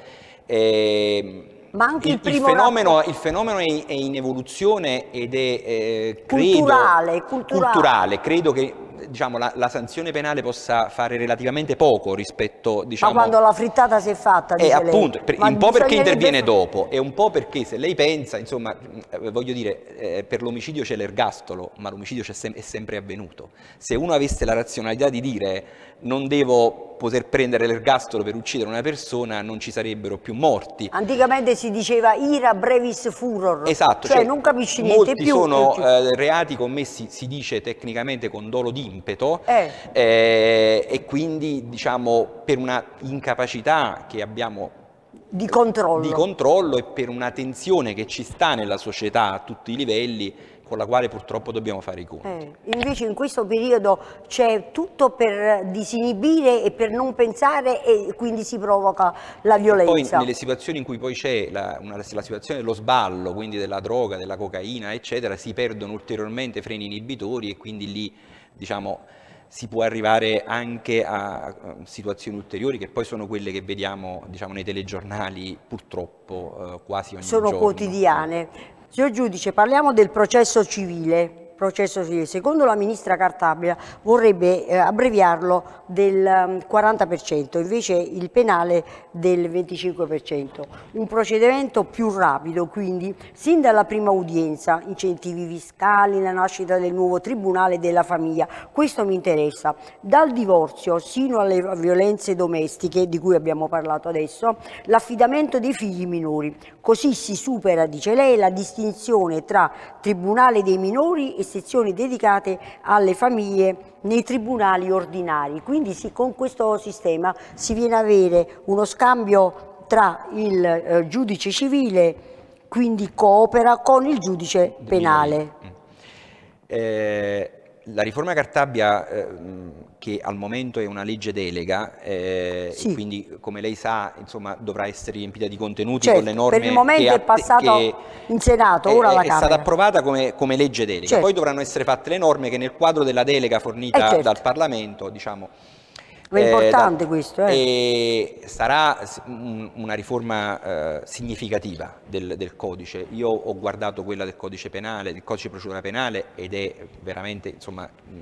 Eh, ma anche il, il primo il fenomeno, il fenomeno è, è, in evoluzione ed è eh, credo, culturale, culturale. culturale, credo che diciamo, la, la, sanzione penale possa fare relativamente poco rispetto... Diciamo, Ma quando la frittata si è fatta, eh, dice appunto, per, un po' perché interviene dopo e un po' perché se lei pensa, insomma, eh, voglio dire, eh, per l'omicidio c'è l'ergastolo, ma l'omicidio sem è sempre avvenuto. Se uno avesse la razionalità di dire non devo poter prendere l'ergastolo per uccidere una persona, non ci sarebbero più morti. Anticamente si diceva ira brevis furor. Esatto. Cioè, cioè non capisci niente molti più. Molti sono Eh, reati commessi, si dice tecnicamente, con dolo di impeto eh. Eh, e quindi diciamo per una incapacità che abbiamo di controllo. di controllo e per una tensione che ci sta nella società a tutti i livelli con la quale purtroppo dobbiamo fare i conti. Eh, invece in questo periodo c'è tutto per disinibire e per non pensare e quindi si provoca la violenza. E poi nelle situazioni in cui poi c'è la, la, situazione dello sballo, quindi della droga, della cocaina, eccetera, si perdono ulteriormente freni inibitori e quindi lì diciamo, si può arrivare anche a situazioni ulteriori che poi sono quelle che vediamo diciamo, nei telegiornali purtroppo eh, quasi ogni sono giorno. Sono quotidiane. Signor Giudice, parliamo del processo civile processo civile. Secondo la ministra Cartabia vorrebbe eh, abbreviarlo del 40%, mm, invece il penale del 25%. Un procedimento più rapido, quindi, sin dalla prima udienza, incentivi fiscali, la nascita del nuovo Tribunale della Famiglia, questo mi interessa. Dal divorzio sino alle violenze domestiche, di cui abbiamo parlato adesso, l'affidamento dei figli minori. Così si supera, dice lei, la distinzione tra Tribunale dei minori e sezioni dedicate alle famiglie nei tribunali ordinari. Quindi sì, con questo sistema si viene ad avere uno scambio tra il eh, giudice civile, quindi coopera con il giudice penale. Mm. Eh, la riforma Cartabia, eh, che al momento è una legge delega, eh, sì. quindi come lei sa insomma, dovrà essere riempita di contenuti certo, con le norme certo, per il momento è passata in Senato, ora è, ora alla è Camera. È stata approvata come, come legge delega, certo. poi dovranno essere fatte le norme che nel quadro della delega fornita eh, certo. dal Parlamento diciamo, è eh, importante eh, questo. Eh. sarà una riforma eh, significativa del, del, codice. Io ho guardato quella del codice penale, del codice procedura penale ed è veramente insomma, mm,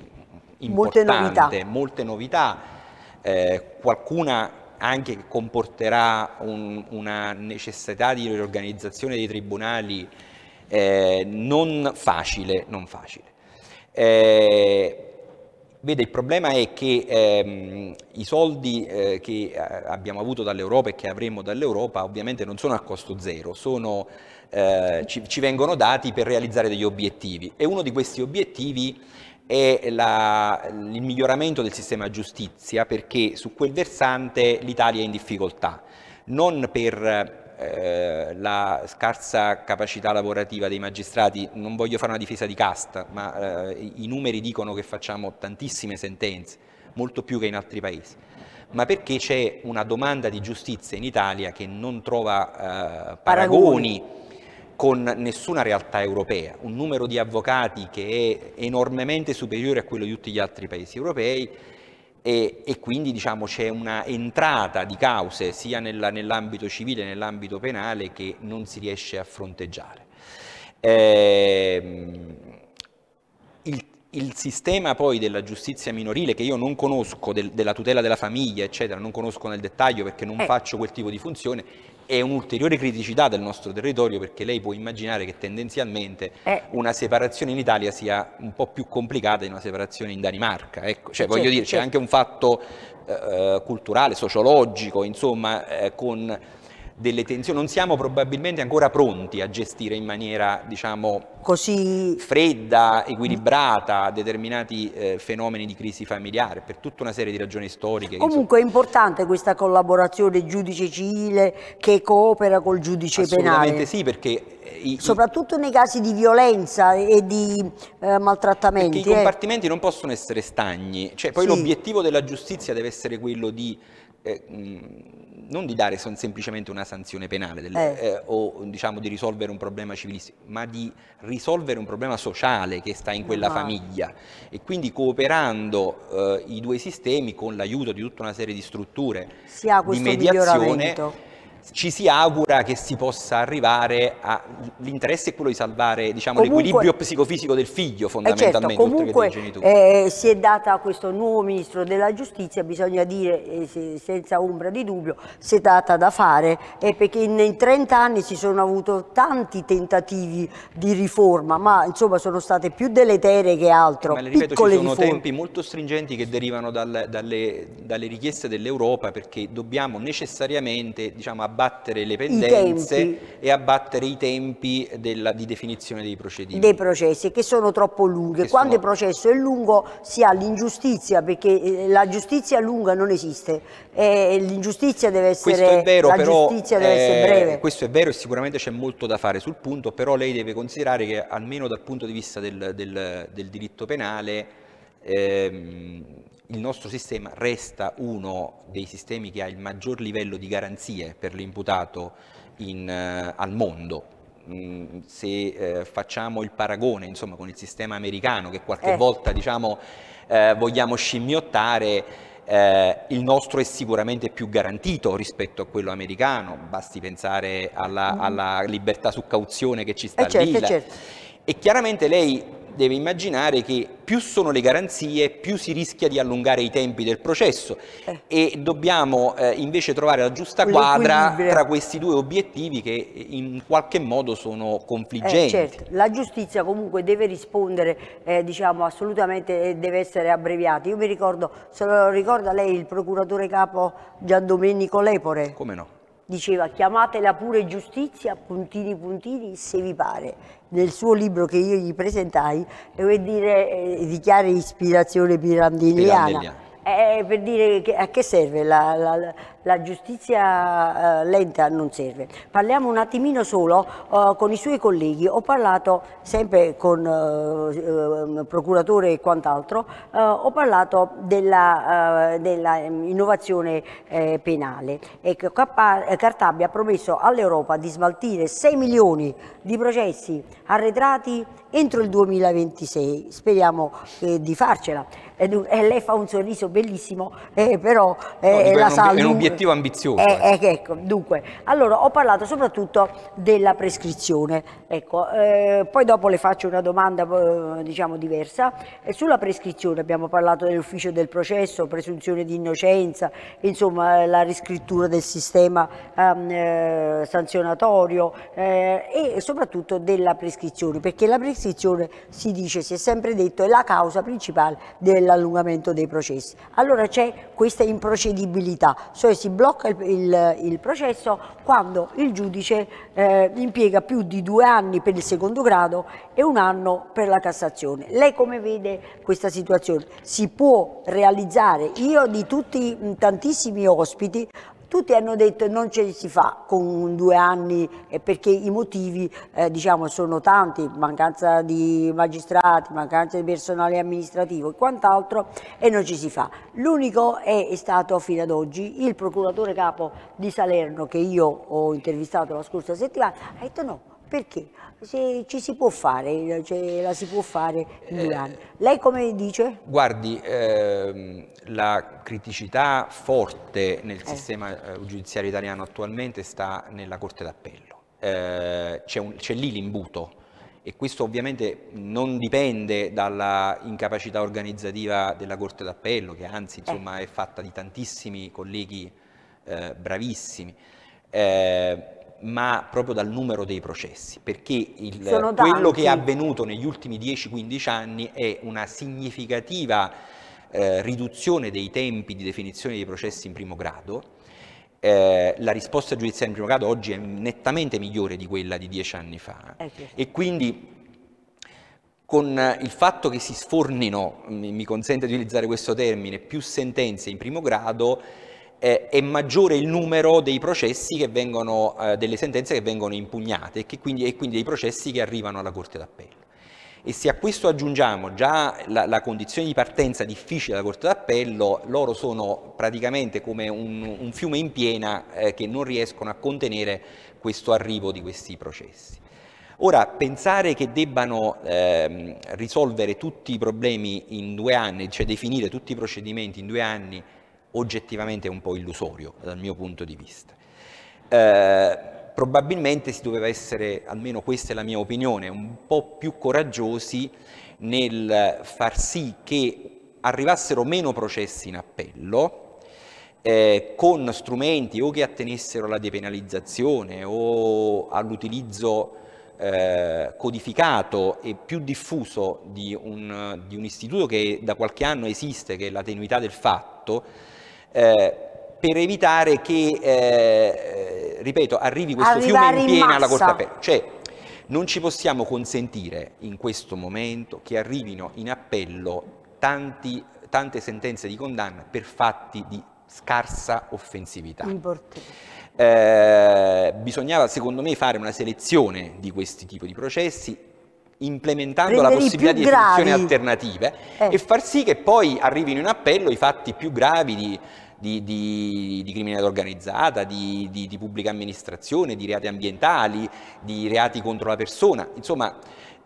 importante, molte novità. Molte eh, novità. qualcuna anche che comporterà un, una necessità di riorganizzazione dei tribunali eh, non facile, non facile. Eh, Vede, il problema è che ehm, i soldi eh, che eh, abbiamo avuto dall'Europa e che avremo dall'Europa ovviamente non sono a costo zero, sono, eh, ci, ci, vengono dati per realizzare degli obiettivi e uno di questi obiettivi è la, il miglioramento del sistema giustizia perché su quel versante l'Italia è in difficoltà, non per eh, la scarsa capacità lavorativa dei magistrati, non voglio fare una difesa di casta, ma eh, i numeri dicono che facciamo tantissime sentenze, molto più che in altri paesi, ma perché c'è una domanda di giustizia in Italia che non trova eh, paragoni con nessuna realtà europea, un numero di avvocati che è enormemente superiore a quello di tutti gli altri paesi europei e, e quindi diciamo, c'è una entrata di cause sia nella, nell'ambito civile che nell'ambito penale che non si riesce a fronteggiare. Eh, il, il sistema poi della giustizia minorile, che io non conosco, del, della tutela della famiglia, eccetera, non conosco nel dettaglio perché non eh. faccio quel tipo di funzione, è un'ulteriore criticità del nostro territorio perché lei può immaginare che tendenzialmente eh. una separazione in Italia sia un po' più complicata di una separazione in Danimarca. Ecco, cioè, voglio dire, c'è anche un fatto eh, culturale, sociologico, insomma, eh, con delle tensioni, non siamo probabilmente ancora pronti a gestire in maniera, diciamo, Così... fredda, equilibrata determinati eh, fenomeni di crisi familiare per tutta una serie di ragioni storiche. Comunque insomma... è importante questa collaborazione giudice civile che coopera col giudice Assolutamente penale. Assolutamente sì, perché... Eh, I, Soprattutto i... nei casi di violenza e di eh, maltrattamenti. Perché eh. i compartimenti non possono essere stagni, cioè poi sì. l'obiettivo della giustizia deve essere quello di... Eh, mh, non di dare semplicemente una sanzione penale del, eh. Eh, o diciamo di risolvere un problema civilistico, ma di risolvere un problema sociale che sta in quella no. Ah. famiglia e quindi cooperando eh, i due sistemi con l'aiuto di tutta una serie di strutture si ha di mediazione ci si augura che si possa arrivare a... L'interesse è quello di salvare diciamo, l'equilibrio psicofisico del figlio fondamentalmente, eh certo, comunque, oltre che del genitore. Eh, si è data a questo nuovo Ministro della Giustizia, bisogna dire eh, se, senza ombra di dubbio, si è data da fare, eh, perché in, in 30 anni si sono avuto tanti tentativi di riforma, ma insomma sono state più deleterie che altro, ma le ripeto, ci sono riforme. tempi molto stringenti che derivano dal, dalle, dalle richieste dell'Europa perché dobbiamo necessariamente diciamo, abbattere abbattere le pendenze e abbattere i tempi della, di definizione dei procedimenti. Dei processi che sono troppo lunghi. Che Quando sono... il processo è lungo si ha l'ingiustizia perché eh, la giustizia lunga non esiste. Eh, l'ingiustizia deve essere, questo è vero, però, eh, Questo è vero e sicuramente c'è molto da fare sul punto, però lei deve considerare che almeno dal punto di vista del, del, del diritto penale ehm, il nostro sistema resta uno dei sistemi che ha il maggior livello di garanzie per l'imputato in, eh, al mondo. Mm, se eh, facciamo il paragone insomma, con il sistema americano che qualche eh. volta diciamo, eh, vogliamo scimmiottare, eh, il nostro è sicuramente più garantito rispetto a quello americano, basti pensare alla, mm. alla libertà su cauzione che ci sta eh lì. Certo, certo. E chiaramente lei deve immaginare che più sono le garanzie, più si rischia di allungare i tempi del processo eh. e dobbiamo eh, invece trovare la giusta quadra tra questi due obiettivi che in qualche modo sono eh, confliggenti. Eh, certo. La giustizia comunque deve rispondere, eh, diciamo, assolutamente eh, deve essere abbreviata. Io mi ricordo, se lo ricorda lei il procuratore capo Giandomenico Lepore? Come no? diceva chiamatela pure giustizia, puntini puntini, se vi pare nel suo libro che io gli presentai, vuol dire, eh, dichiara ispirazione pirandiniana. Eh, per dire che, a che serve la, la, la giustizia eh, lenta non serve. Parliamo un attimino solo eh, con i suoi colleghi, ho parlato sempre con eh, ehm, procuratore e quant'altro, eh, ho parlato dell'innovazione della eh, eh, penale e Cartabia ha promesso all'Europa di smaltire 6 milioni di processi arretrati entro il 2026, speriamo di farcela. E lei fa un sorriso bellissimo, però la salvo. È un obiettivo eh, ambizioso. Eh, ecco. eh, ecco, dunque, allora ho parlato soprattutto della prescrizione, ecco, eh, poi dopo le faccio una domanda eh, diciamo diversa. Eh, sulla prescrizione abbiamo parlato dell'ufficio del processo, presunzione di innocenza, insomma la riscrittura del sistema ehm, sanzionatorio e soprattutto della prescrizione, perché la prescrizione si dice, si è sempre detto, è la causa principale dell'allungamento dei processi. Allora c'è questa improcedibilità, cioè si si blocca il, il, il processo quando il giudice eh, impiega più di due anni per il secondo grado e un anno per la Cassazione. Lei come vede questa situazione? Si può realizzare? Io di tutti tantissimi ospiti tutti hanno detto che non ce li si fa con due anni eh, perché i motivi eh, diciamo, sono tanti, mancanza di magistrati, mancanza di personale amministrativo e quant'altro e non ci si fa. L'unico è, è stato fino ad oggi il procuratore capo di Salerno che io ho intervistato la scorsa settimana, ha detto no, perché? se ci si può fare, cioè, la si può fare in due eh, anni. Lei come dice? Guardi, ehm, la criticità forte nel eh. sistema eh, giudiziario italiano attualmente sta nella Corte d'Appello. Eh, c'è lì l'imbuto e questo ovviamente non dipende dalla incapacità organizzativa della Corte d'Appello, che anzi insomma, è fatta di tantissimi colleghi eh, bravissimi. Eh, ma proprio dal numero dei processi, perché il, quello che è avvenuto negli ultimi 10-15 anni è una significativa eh, riduzione dei tempi di definizione dei processi in primo grado. Eh, la risposta giudiziaria in primo grado oggi è nettamente migliore di quella di 10 anni fa eh, certo. e quindi con il fatto che si sfornino, mi consente di utilizzare questo termine, più sentenze in primo grado, eh, è maggiore il numero dei processi che vengono, eh, delle sentenze che vengono impugnate e, quindi, e quindi dei processi che arrivano alla Corte d'Appello. E se a questo aggiungiamo già la, la condizione di partenza difficile della Corte d'Appello, loro sono praticamente come un, un fiume in piena eh, che non riescono a contenere questo arrivo di questi processi. Ora, pensare che debbano eh, risolvere tutti i problemi in due anni, cioè definire tutti i procedimenti in due anni, oggettivamente un po' illusorio dal mio punto di vista. Eh, probabilmente si doveva essere, almeno questa è la mia opinione, un po' più coraggiosi nel far sì che arrivassero meno processi in appello, eh, con strumenti o che attenessero alla depenalizzazione o all'utilizzo eh, codificato e più diffuso di un, di un istituto che da qualche anno esiste, che è la tenuità del fatto, eh, per evitare che, eh, eh ripeto, arrivi questo Arrivare fiume in piena in alla corte aperta. Cioè, non ci possiamo consentire in questo momento che arrivino in appello tanti, tante sentenze di condanna per fatti di scarsa offensività. Eh, bisognava secondo me fare una selezione di questi tipi di processi implementando Prendere la possibilità di definizioni alternative eh. e far sì che poi arrivino in appello i fatti più gravi di di, di, di criminalità organizzata, di, di, pubblica amministrazione, di reati ambientali, di reati contro la persona, insomma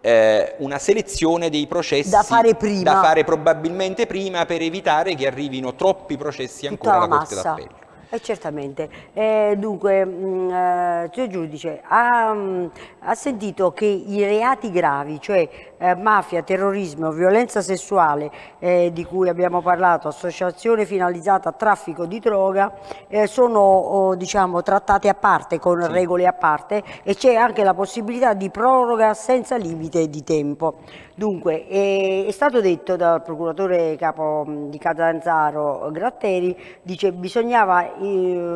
eh, una selezione dei processi da fare, prima. da fare probabilmente prima per evitare che arrivino troppi processi ancora alla Corte d'Appello. Eh, certamente. Eh, dunque, mh, mm, eh, il giudice ha, mh, mm, ha, sentito che i reati gravi, cioè eh, mafia, terrorismo, violenza sessuale, eh, di cui abbiamo parlato, associazione finalizzata a traffico di droga, eh, sono oh, diciamo, trattati a parte, con sì. regole a parte e c'è anche la possibilità di proroga senza limite di tempo. Dunque, è stato detto dal procuratore capo mm, di Catanzaro Gratteri, dice bisognava eh,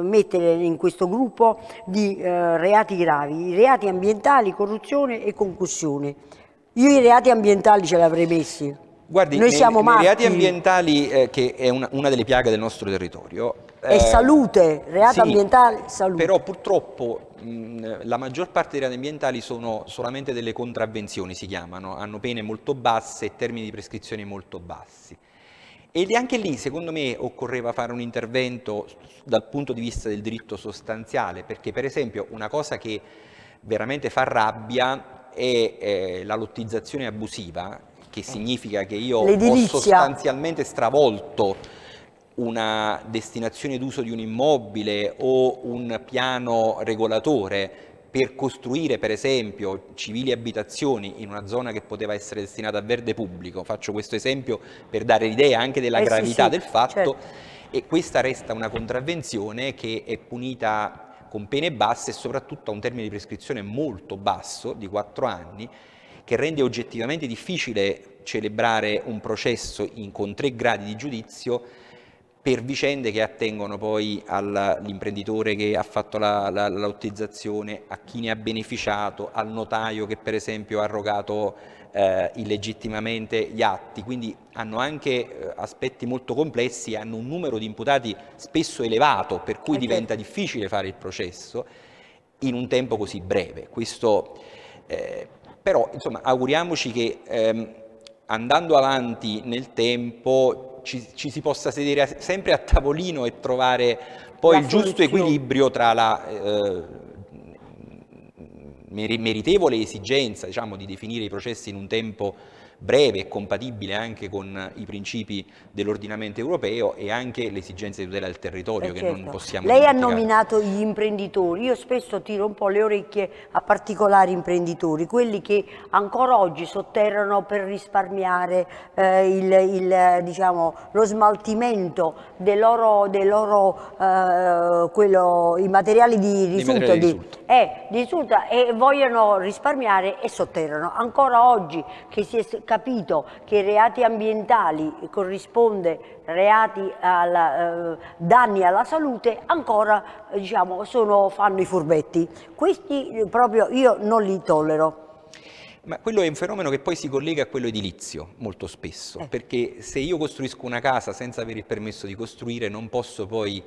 mettere in questo gruppo di eh, reati gravi, i reati ambientali, corruzione e concussione. Io i reati ambientali ce li avrei messi. Guardi, Noi siamo matti. I reati ambientali, eh, che è una, una, delle piaghe del nostro territorio. È eh, salute, reato sì, ambientale, salute. Però purtroppo mh, la maggior parte dei reati ambientali sono solamente delle contravvenzioni, si chiamano, hanno pene molto basse e termini di prescrizione molto bassi. Ed anche lì, secondo me, occorreva fare un intervento dal punto di vista del diritto sostanziale, perché per esempio una cosa che veramente fa rabbia è eh, la lottizzazione abusiva, che eh. significa che io ho sostanzialmente stravolto una destinazione d'uso di un immobile o un piano regolatore per costruire per esempio civili abitazioni in una zona che poteva essere destinata a verde pubblico, faccio questo esempio per dare l'idea anche della eh gravità sì, sì, del fatto, certo. e questa resta una contravvenzione che è punita con pene basse e soprattutto a un termine di prescrizione molto basso, di 4 anni, che rende oggettivamente difficile celebrare un processo in, con tre gradi di giudizio per vicende che attengono poi all'imprenditore che ha fatto la, la, la, lottizzazione, a chi ne ha beneficiato, al notaio che per esempio ha arrogato eh, illegittimamente gli atti, quindi hanno anche eh, aspetti molto complessi, hanno un numero di imputati spesso elevato, per cui okay. diventa difficile fare il processo in un tempo così breve. Questo, eh, però insomma auguriamoci che ehm, andando avanti nel tempo ci, ci, si possa sedere a, sempre a tavolino e trovare poi la il giusto soluzione. equilibrio tra la eh, meritevole esigenza diciamo, di definire i processi in un tempo breve e compatibile anche con i principi dell'ordinamento europeo e anche le esigenze di tutela del territorio eh che certo. non possiamo Lei ha nominato gli imprenditori, io spesso tiro un po' le orecchie a particolari imprenditori, quelli che ancora oggi sotterrano per risparmiare eh, il, il, diciamo, lo smaltimento dei loro, dei loro eh, quello, i materiali di risulto, di, di, eh, di risulto e vogliono risparmiare e sotterrano. Ancora oggi che si è capito che reati ambientali corrisponde reati alla, eh, danni alla salute, ancora diciamo, sono, fanno i furbetti. Questi eh, proprio io non li tollero. Ma quello è un fenomeno che poi si collega a quello edilizio molto spesso, eh. perché se io costruisco una casa senza avere il permesso di costruire non posso poi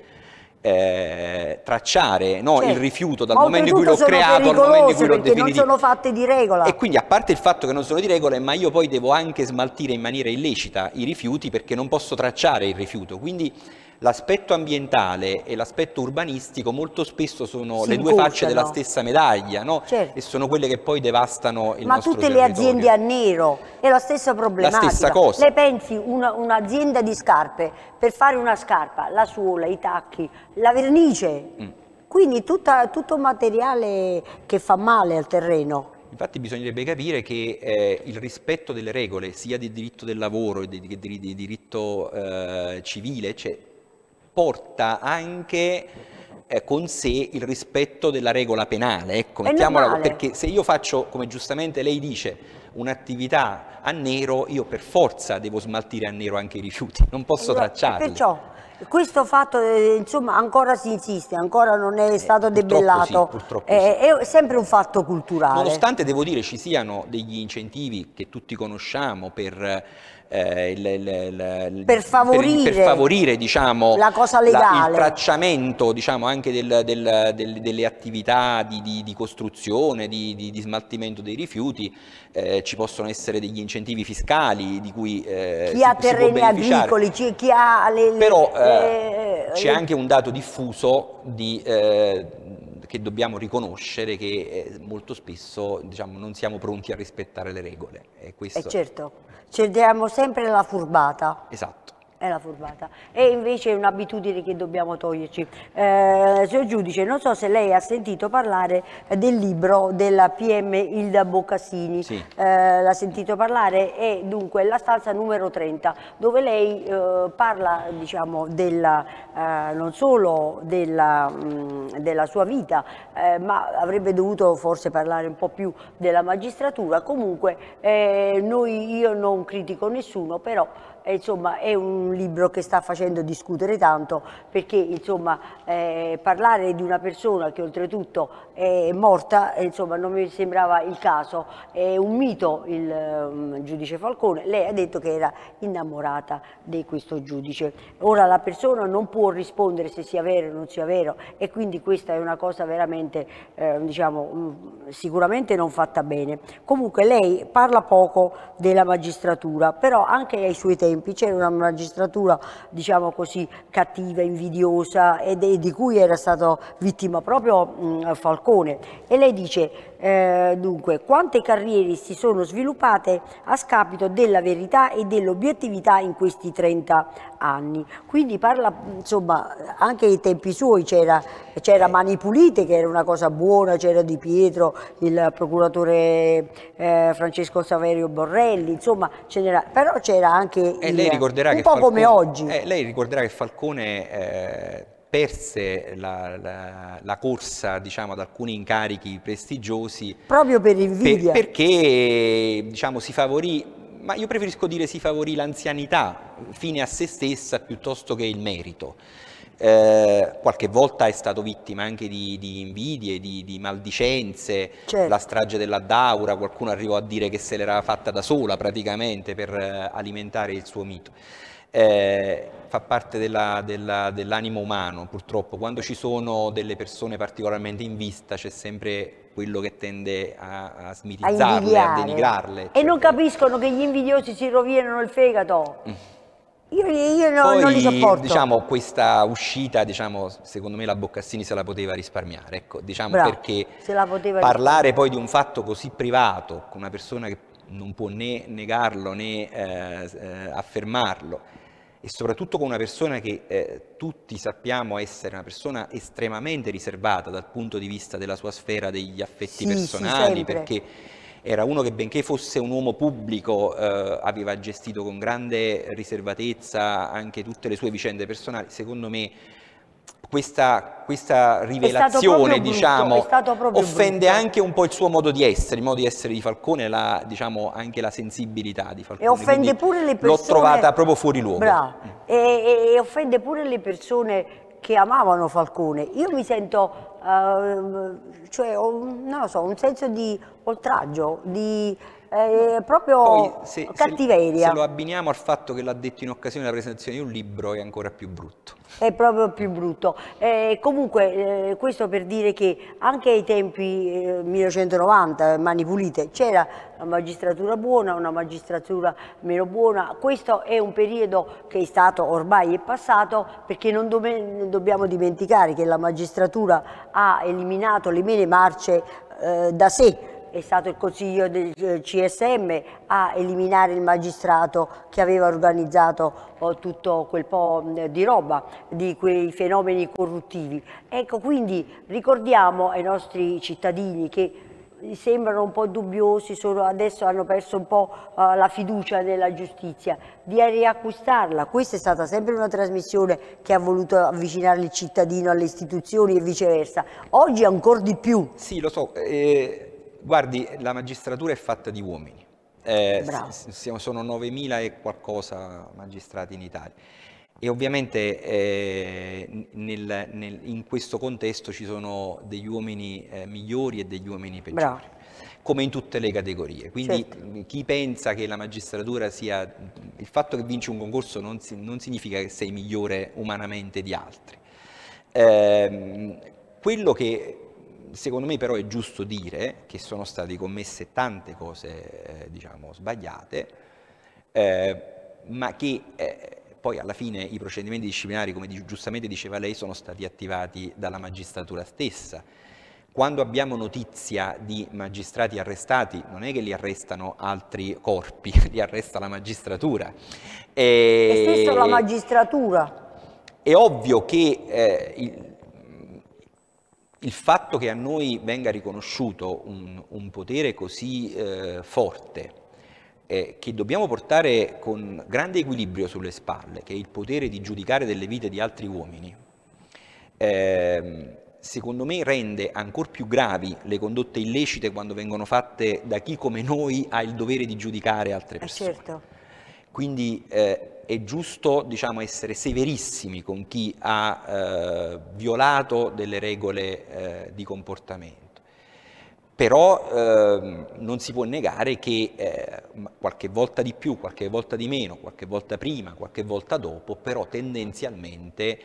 eh, tracciare no, cioè, il certo. rifiuto dal momento in cui l'ho creato al momento in cui l'ho definito. non sono fatte di regola. E quindi a parte il fatto che non sono di regole, ma io poi devo anche smaltire in maniera illecita i rifiuti perché non posso tracciare il rifiuto. Quindi l'aspetto ambientale e l'aspetto urbanistico molto spesso sono si le due facce della stessa medaglia no? certo. e sono quelle che poi devastano il Ma nostro Ma tutte territorio. le aziende a nero è la stessa problematica. La stessa cosa. Le pensi un'azienda di scarpe per fare una scarpa, la suola, i tacchi, la vernice, mm. quindi tutta, tutto materiale che fa male al terreno. Infatti bisognerebbe capire che eh, il rispetto delle regole, sia del diritto del lavoro, di, di, di diritto eh, civile, cioè, porta anche eh, con sé il rispetto della regola penale, ecco, mettiamola, perché se io faccio, come giustamente lei dice, un'attività a nero, io per forza devo smaltire a nero anche i rifiuti, non posso tracciarli. Perciò questo fatto eh, insomma ancora si insiste, ancora non è eh, stato eh, debellato, sì, è, sì. è, sempre un fatto culturale. Nonostante devo dire ci siano degli incentivi che tutti conosciamo per eh, il, il, il, per favorire, per, per favorire diciamo, la cosa legale. La, il tracciamento diciamo, anche del, del, del, delle attività di, di, di costruzione, di, di, smaltimento dei rifiuti, eh, ci possono essere degli incentivi fiscali di cui eh, chi si, ha terreni agricoli, chi, chi ha le, Però eh, le, eh, le, c'è anche un dato diffuso di eh, perché dobbiamo riconoscere che eh, molto spesso diciamo, non siamo pronti a rispettare le regole. E eh, questo... eh certo, cediamo sempre la furbata. Esatto. È la furbata. E invece è un'abitudine che dobbiamo toglierci. Eh, signor Giudice, non so se lei ha sentito parlare del libro della PM Ilda Boccassini, Sì. Eh, l'ha sentito parlare? È dunque la stanza numero 30, dove lei eh, parla, diciamo, della, eh, non solo della, mh, mm, della sua vita, eh, ma avrebbe dovuto forse parlare un po' più della magistratura. Comunque, eh, noi, io non critico nessuno, però insomma, è un libro che sta facendo discutere tanto perché insomma, eh, parlare di una persona che oltretutto è morta eh, insomma, non mi sembrava il caso, è un mito il um, giudice Falcone, lei ha detto che era innamorata di questo giudice. Ora la persona non può rispondere se sia vero o non sia vero e quindi questa è una cosa veramente eh, diciamo, mm, sicuramente non fatta bene. Comunque lei parla poco della magistratura, però anche ai suoi tempi semplice, era una magistratura diciamo così cattiva, invidiosa e di cui era stato vittima proprio Falcone e lei dice eh, dunque, quante carriere si sono sviluppate a scapito della verità e dell'obiettività in questi 30 anni. Quindi parla, insomma, anche ai tempi suoi c'era, Mani Pulite che era una cosa buona, c'era Di Pietro, il procuratore eh, Francesco Saverio Borrelli, insomma, però c'era anche... Eh, il, un po' Falcone, come oggi. lei ricorderà che Falcone eh, perse la, la, la corsa diciamo, ad alcuni incarichi prestigiosi. Proprio per invidia. Per, perché diciamo, si favorì ma io preferisco dire si favorì l'anzianità fine a se stessa piuttosto che il merito eh, qualche volta è stato vittima anche di, di invidie, di, di maldicenze, certo. la strage della Daura, qualcuno arrivò a dire che se l'era fatta da sola praticamente per eh, alimentare il suo mito. Eh, fa parte dell'animo umano purtroppo, quando ci sono delle persone particolarmente in vista c'è sempre quello che tende a, a smitizzarle, a, a denigrarle. E cioè. non capiscono che gli invidiosi si rovinano il fegato. Mm. Io, io no, Poi, non li sopporto. diciamo, questa uscita, diciamo, secondo me la Boccassini se la poteva risparmiare, ecco, diciamo Bravo, perché parlare poi di un fatto così privato con una persona che non può né negarlo né eh, eh, affermarlo e soprattutto con una persona che eh, tutti sappiamo essere una persona estremamente riservata dal punto di vista della sua sfera degli affetti sì, personali, sì, perché era uno che benché fosse un uomo pubblico eh, aveva gestito con grande riservatezza anche tutte le sue vicende personali, secondo me questa, questa rivelazione brutto, diciamo, offende brutto. anche un po' il suo modo di essere, il modo di essere di Falcone, la, diciamo, anche la sensibilità di Falcone. E offende Quindi pure le persone... L'ho trovata proprio fuori luogo. Mm. e, e offende pure le persone che amavano Falcone. Io mi sento eh, cioè non lo so, un senso di oltraggio, di eh, proprio Poi, se, cattiveria. Se, se lo abbiniamo al fatto che l'ha detto in occasione della presentazione di un libro è ancora più brutto. È proprio più brutto. Eh, comunque eh, questo per dire che anche ai tempi 1990, eh, eh, mani pulite, c'era una magistratura buona, una magistratura meno buona. Questo è un periodo che è stato ormai è passato perché non, do dobbiamo dimenticare che la magistratura ha eliminato le mele marce eh, da sé è stato il Consiglio del eh, CSM a eliminare il magistrato che aveva organizzato oh, tutto quel po' mm, di roba, di quei fenomeni corruttivi. Ecco, quindi ricordiamo ai nostri cittadini che sembrano un po' dubbiosi, sono, adesso hanno perso un po' eh, la fiducia nella giustizia, di riacquistarla. Questa è stata sempre una trasmissione che ha voluto avvicinare il cittadino alle istituzioni e viceversa. Oggi ancora di più. Sì, lo so. Eh Guardi, la magistratura è fatta di uomini. Eh, siamo, sono 9.000 e qualcosa magistrati in Italia. E ovviamente eh, nel, nel, in questo contesto ci sono degli uomini eh, migliori e degli uomini peggiori. Bravo come in tutte le categorie. Quindi certo. chi pensa che la magistratura sia... Il fatto che vinci un concorso non, si, non significa che sei migliore umanamente di altri. Eh, quello che secondo me però è giusto dire che sono state commesse tante cose eh, diciamo, sbagliate, eh, ma che eh, poi alla fine i procedimenti disciplinari, come giustamente diceva lei, sono stati attivati dalla magistratura stessa. Quando abbiamo notizia di magistrati arrestati, non è che li arrestano altri corpi, li arresta la magistratura. E, e stesso la magistratura. È ovvio che eh, il, il fatto che a noi venga riconosciuto un, un potere così eh, forte, eh, che dobbiamo portare con grande equilibrio sulle spalle, che è il potere di giudicare delle vite di altri uomini, eh, secondo me rende ancora più gravi le condotte illecite quando vengono fatte da chi come noi ha il dovere di giudicare altre eh, persone. Eh certo. Quindi eh, è giusto diciamo, essere severissimi con chi ha eh, violato delle regole eh, di comportamento però ehm, non si può negare che eh, qualche volta di più, qualche volta di meno, qualche volta prima, qualche volta dopo, però tendenzialmente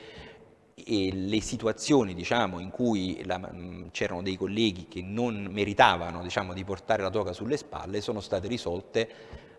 eh, le situazioni diciamo, in cui mm, c'erano dei colleghi che non meritavano diciamo, di portare la toga sulle spalle sono state risolte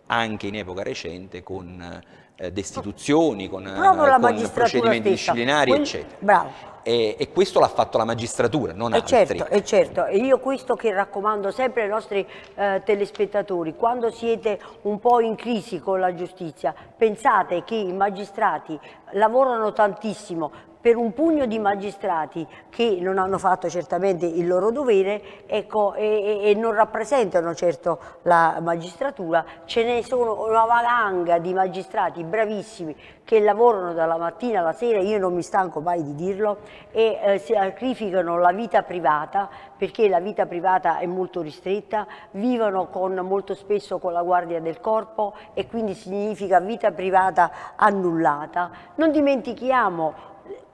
anche in epoca recente con eh, destituzioni, con, eh, con procedimenti disciplinari, Quindi, eccetera. Bravo. E, e, questo l'ha fatto la magistratura, non e altri. Certo, e certo, e io questo che raccomando sempre ai nostri eh, telespettatori, quando siete un po' in crisi con la giustizia, pensate che i magistrati lavorano tantissimo, per un pugno di magistrati che non hanno fatto certamente il loro dovere ecco, e, e, non rappresentano certo la magistratura, ce ne sono una valanga di magistrati bravissimi che lavorano dalla mattina alla sera, io non mi stanco mai di dirlo, e eh, sacrificano la vita privata perché la vita privata è molto ristretta, vivono con, molto spesso con la guardia del corpo e quindi significa vita privata annullata. Non dimentichiamo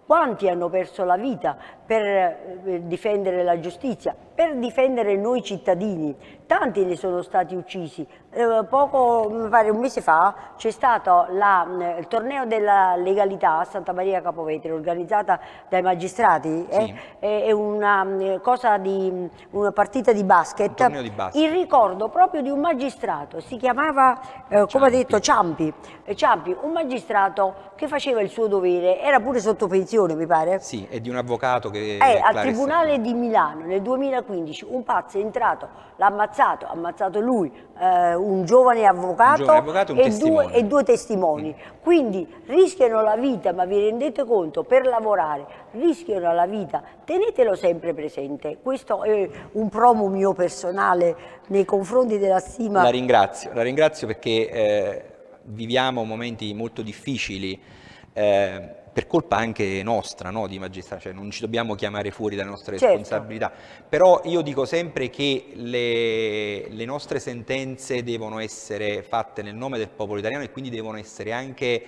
quanti hanno perso la vita per eh, eh, difendere la giustizia, per difendere noi cittadini. Tanti ne sono stati uccisi. Eh, poco, mi pare un mese fa, c'è stato la, mm, il torneo della legalità a Santa Maria Capovetri, organizzata dai magistrati. Sì. Eh? È una, mm, cosa di, mm, una, partita di basket, un di basket, in ricordo proprio di un magistrato, si chiamava, eh, come ha detto, Ciampi. Ciampi, un magistrato che faceva il suo dovere, era pure sotto pensione mi pare. Sì, e di un avvocato che che... Eh, al Tribunale di Milano nel 2015 un pazzo è entrato, l'ha ammazzato, ha ammazzato lui, eh, un giovane avvocato, un giovane avvocato un e, due, e, due, testimoni. Mm. Quindi rischiano la vita, ma vi rendete conto, per lavorare, rischiano la vita. Tenetelo sempre presente. Questo è un promo mio personale nei confronti della stima. La ringrazio, la ringrazio perché eh, viviamo momenti molto difficili. Eh, per colpa anche nostra, no, di magistrati, cioè non ci dobbiamo chiamare fuori dalle nostre certo. responsabilità, però io dico sempre che le, le nostre sentenze devono essere fatte nel nome del popolo italiano e quindi devono essere anche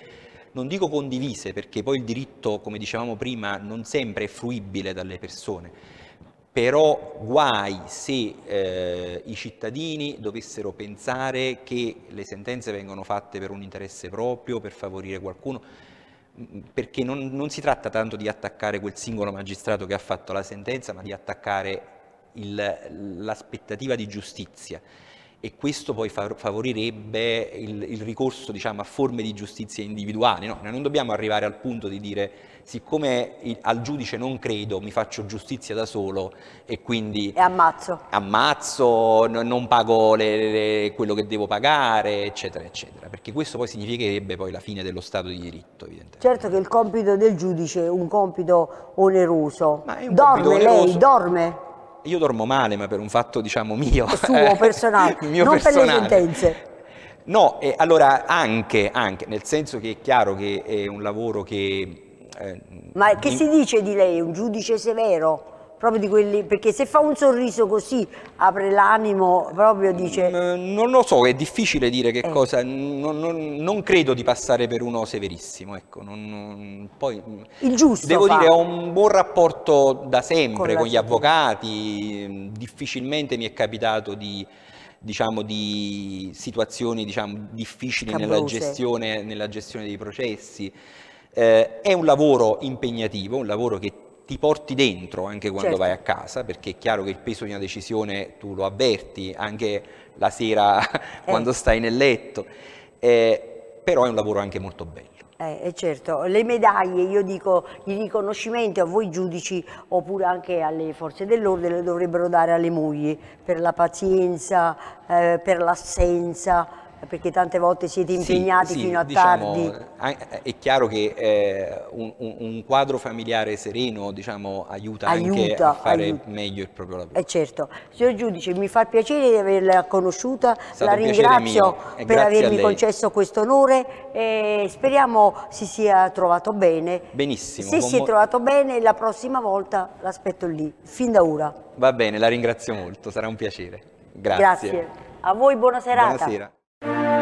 non dico condivise perché poi il diritto, come dicevamo prima, non sempre è fruibile dalle persone, però guai se eh, i cittadini dovessero pensare che le sentenze vengono fatte per un interesse proprio, per favorire qualcuno perché non, non, si tratta tanto di attaccare quel singolo magistrato che ha fatto la sentenza, ma di attaccare il, l'aspettativa di giustizia e questo poi favorirebbe il, il ricorso diciamo, a forme di giustizia individuali. No? Noi non dobbiamo arrivare al punto di dire siccome al giudice non credo, mi faccio giustizia da solo e quindi... E ammazzo. Ammazzo, non pago le, le, quello che devo pagare, eccetera, eccetera. Perché questo poi significherebbe poi la fine dello Stato di diritto, evidentemente. Certo che il compito del giudice è un compito oneroso. Ma è un dorme compito oneroso. lei, dorme? Io dormo male, ma per un fatto, diciamo, mio. Suo, personale, mio non personale. per le sentenze. No, eh, allora anche, anche, nel senso che è chiaro che è un lavoro che eh, Ma che in... si dice di lei? Un giudice severo? Proprio di quelli, perché se fa un sorriso così apre l'animo, proprio dice... Mm, non lo so, è difficile dire che eh. cosa, non, non, non, credo di passare per uno severissimo, ecco, non, poi... Mm, Il giusto Devo fa. dire, ho un buon rapporto da sempre con, con gli avvocati, mm, difficilmente mi è capitato di diciamo, di situazioni diciamo, difficili nella gestione, nella gestione, dei processi. Eh, è un lavoro impegnativo, un lavoro che ti porti dentro anche quando certo. vai a casa, perché è chiaro che il peso di una decisione tu lo avverti anche la sera eh. quando stai nel letto, eh, però è un lavoro anche molto bello. Eh, eh certo, le medaglie, io dico i riconoscimenti a voi giudici oppure anche alle forze dell'ordine dovrebbero dare alle mogli per la pazienza, eh, per l'assenza, eh, perché tante volte siete impegnati sì, fino a diciamo, tardi. Eh, eh, è chiaro che eh, un, un, quadro familiare sereno diciamo, aiuta, aiuta, anche a fare aiuta. meglio il proprio lavoro. Eh certo. Signor Giudice, mi fa piacere di averla conosciuta, la ringrazio per avermi concesso questo onore e speriamo si sia trovato bene. Benissimo. Se si è trovato bene la prossima volta l'aspetto lì, fin da ora. Va bene, la ringrazio molto, sarà un piacere. Grazie. Grazie. A voi buona serata. Buonasera. Thank you.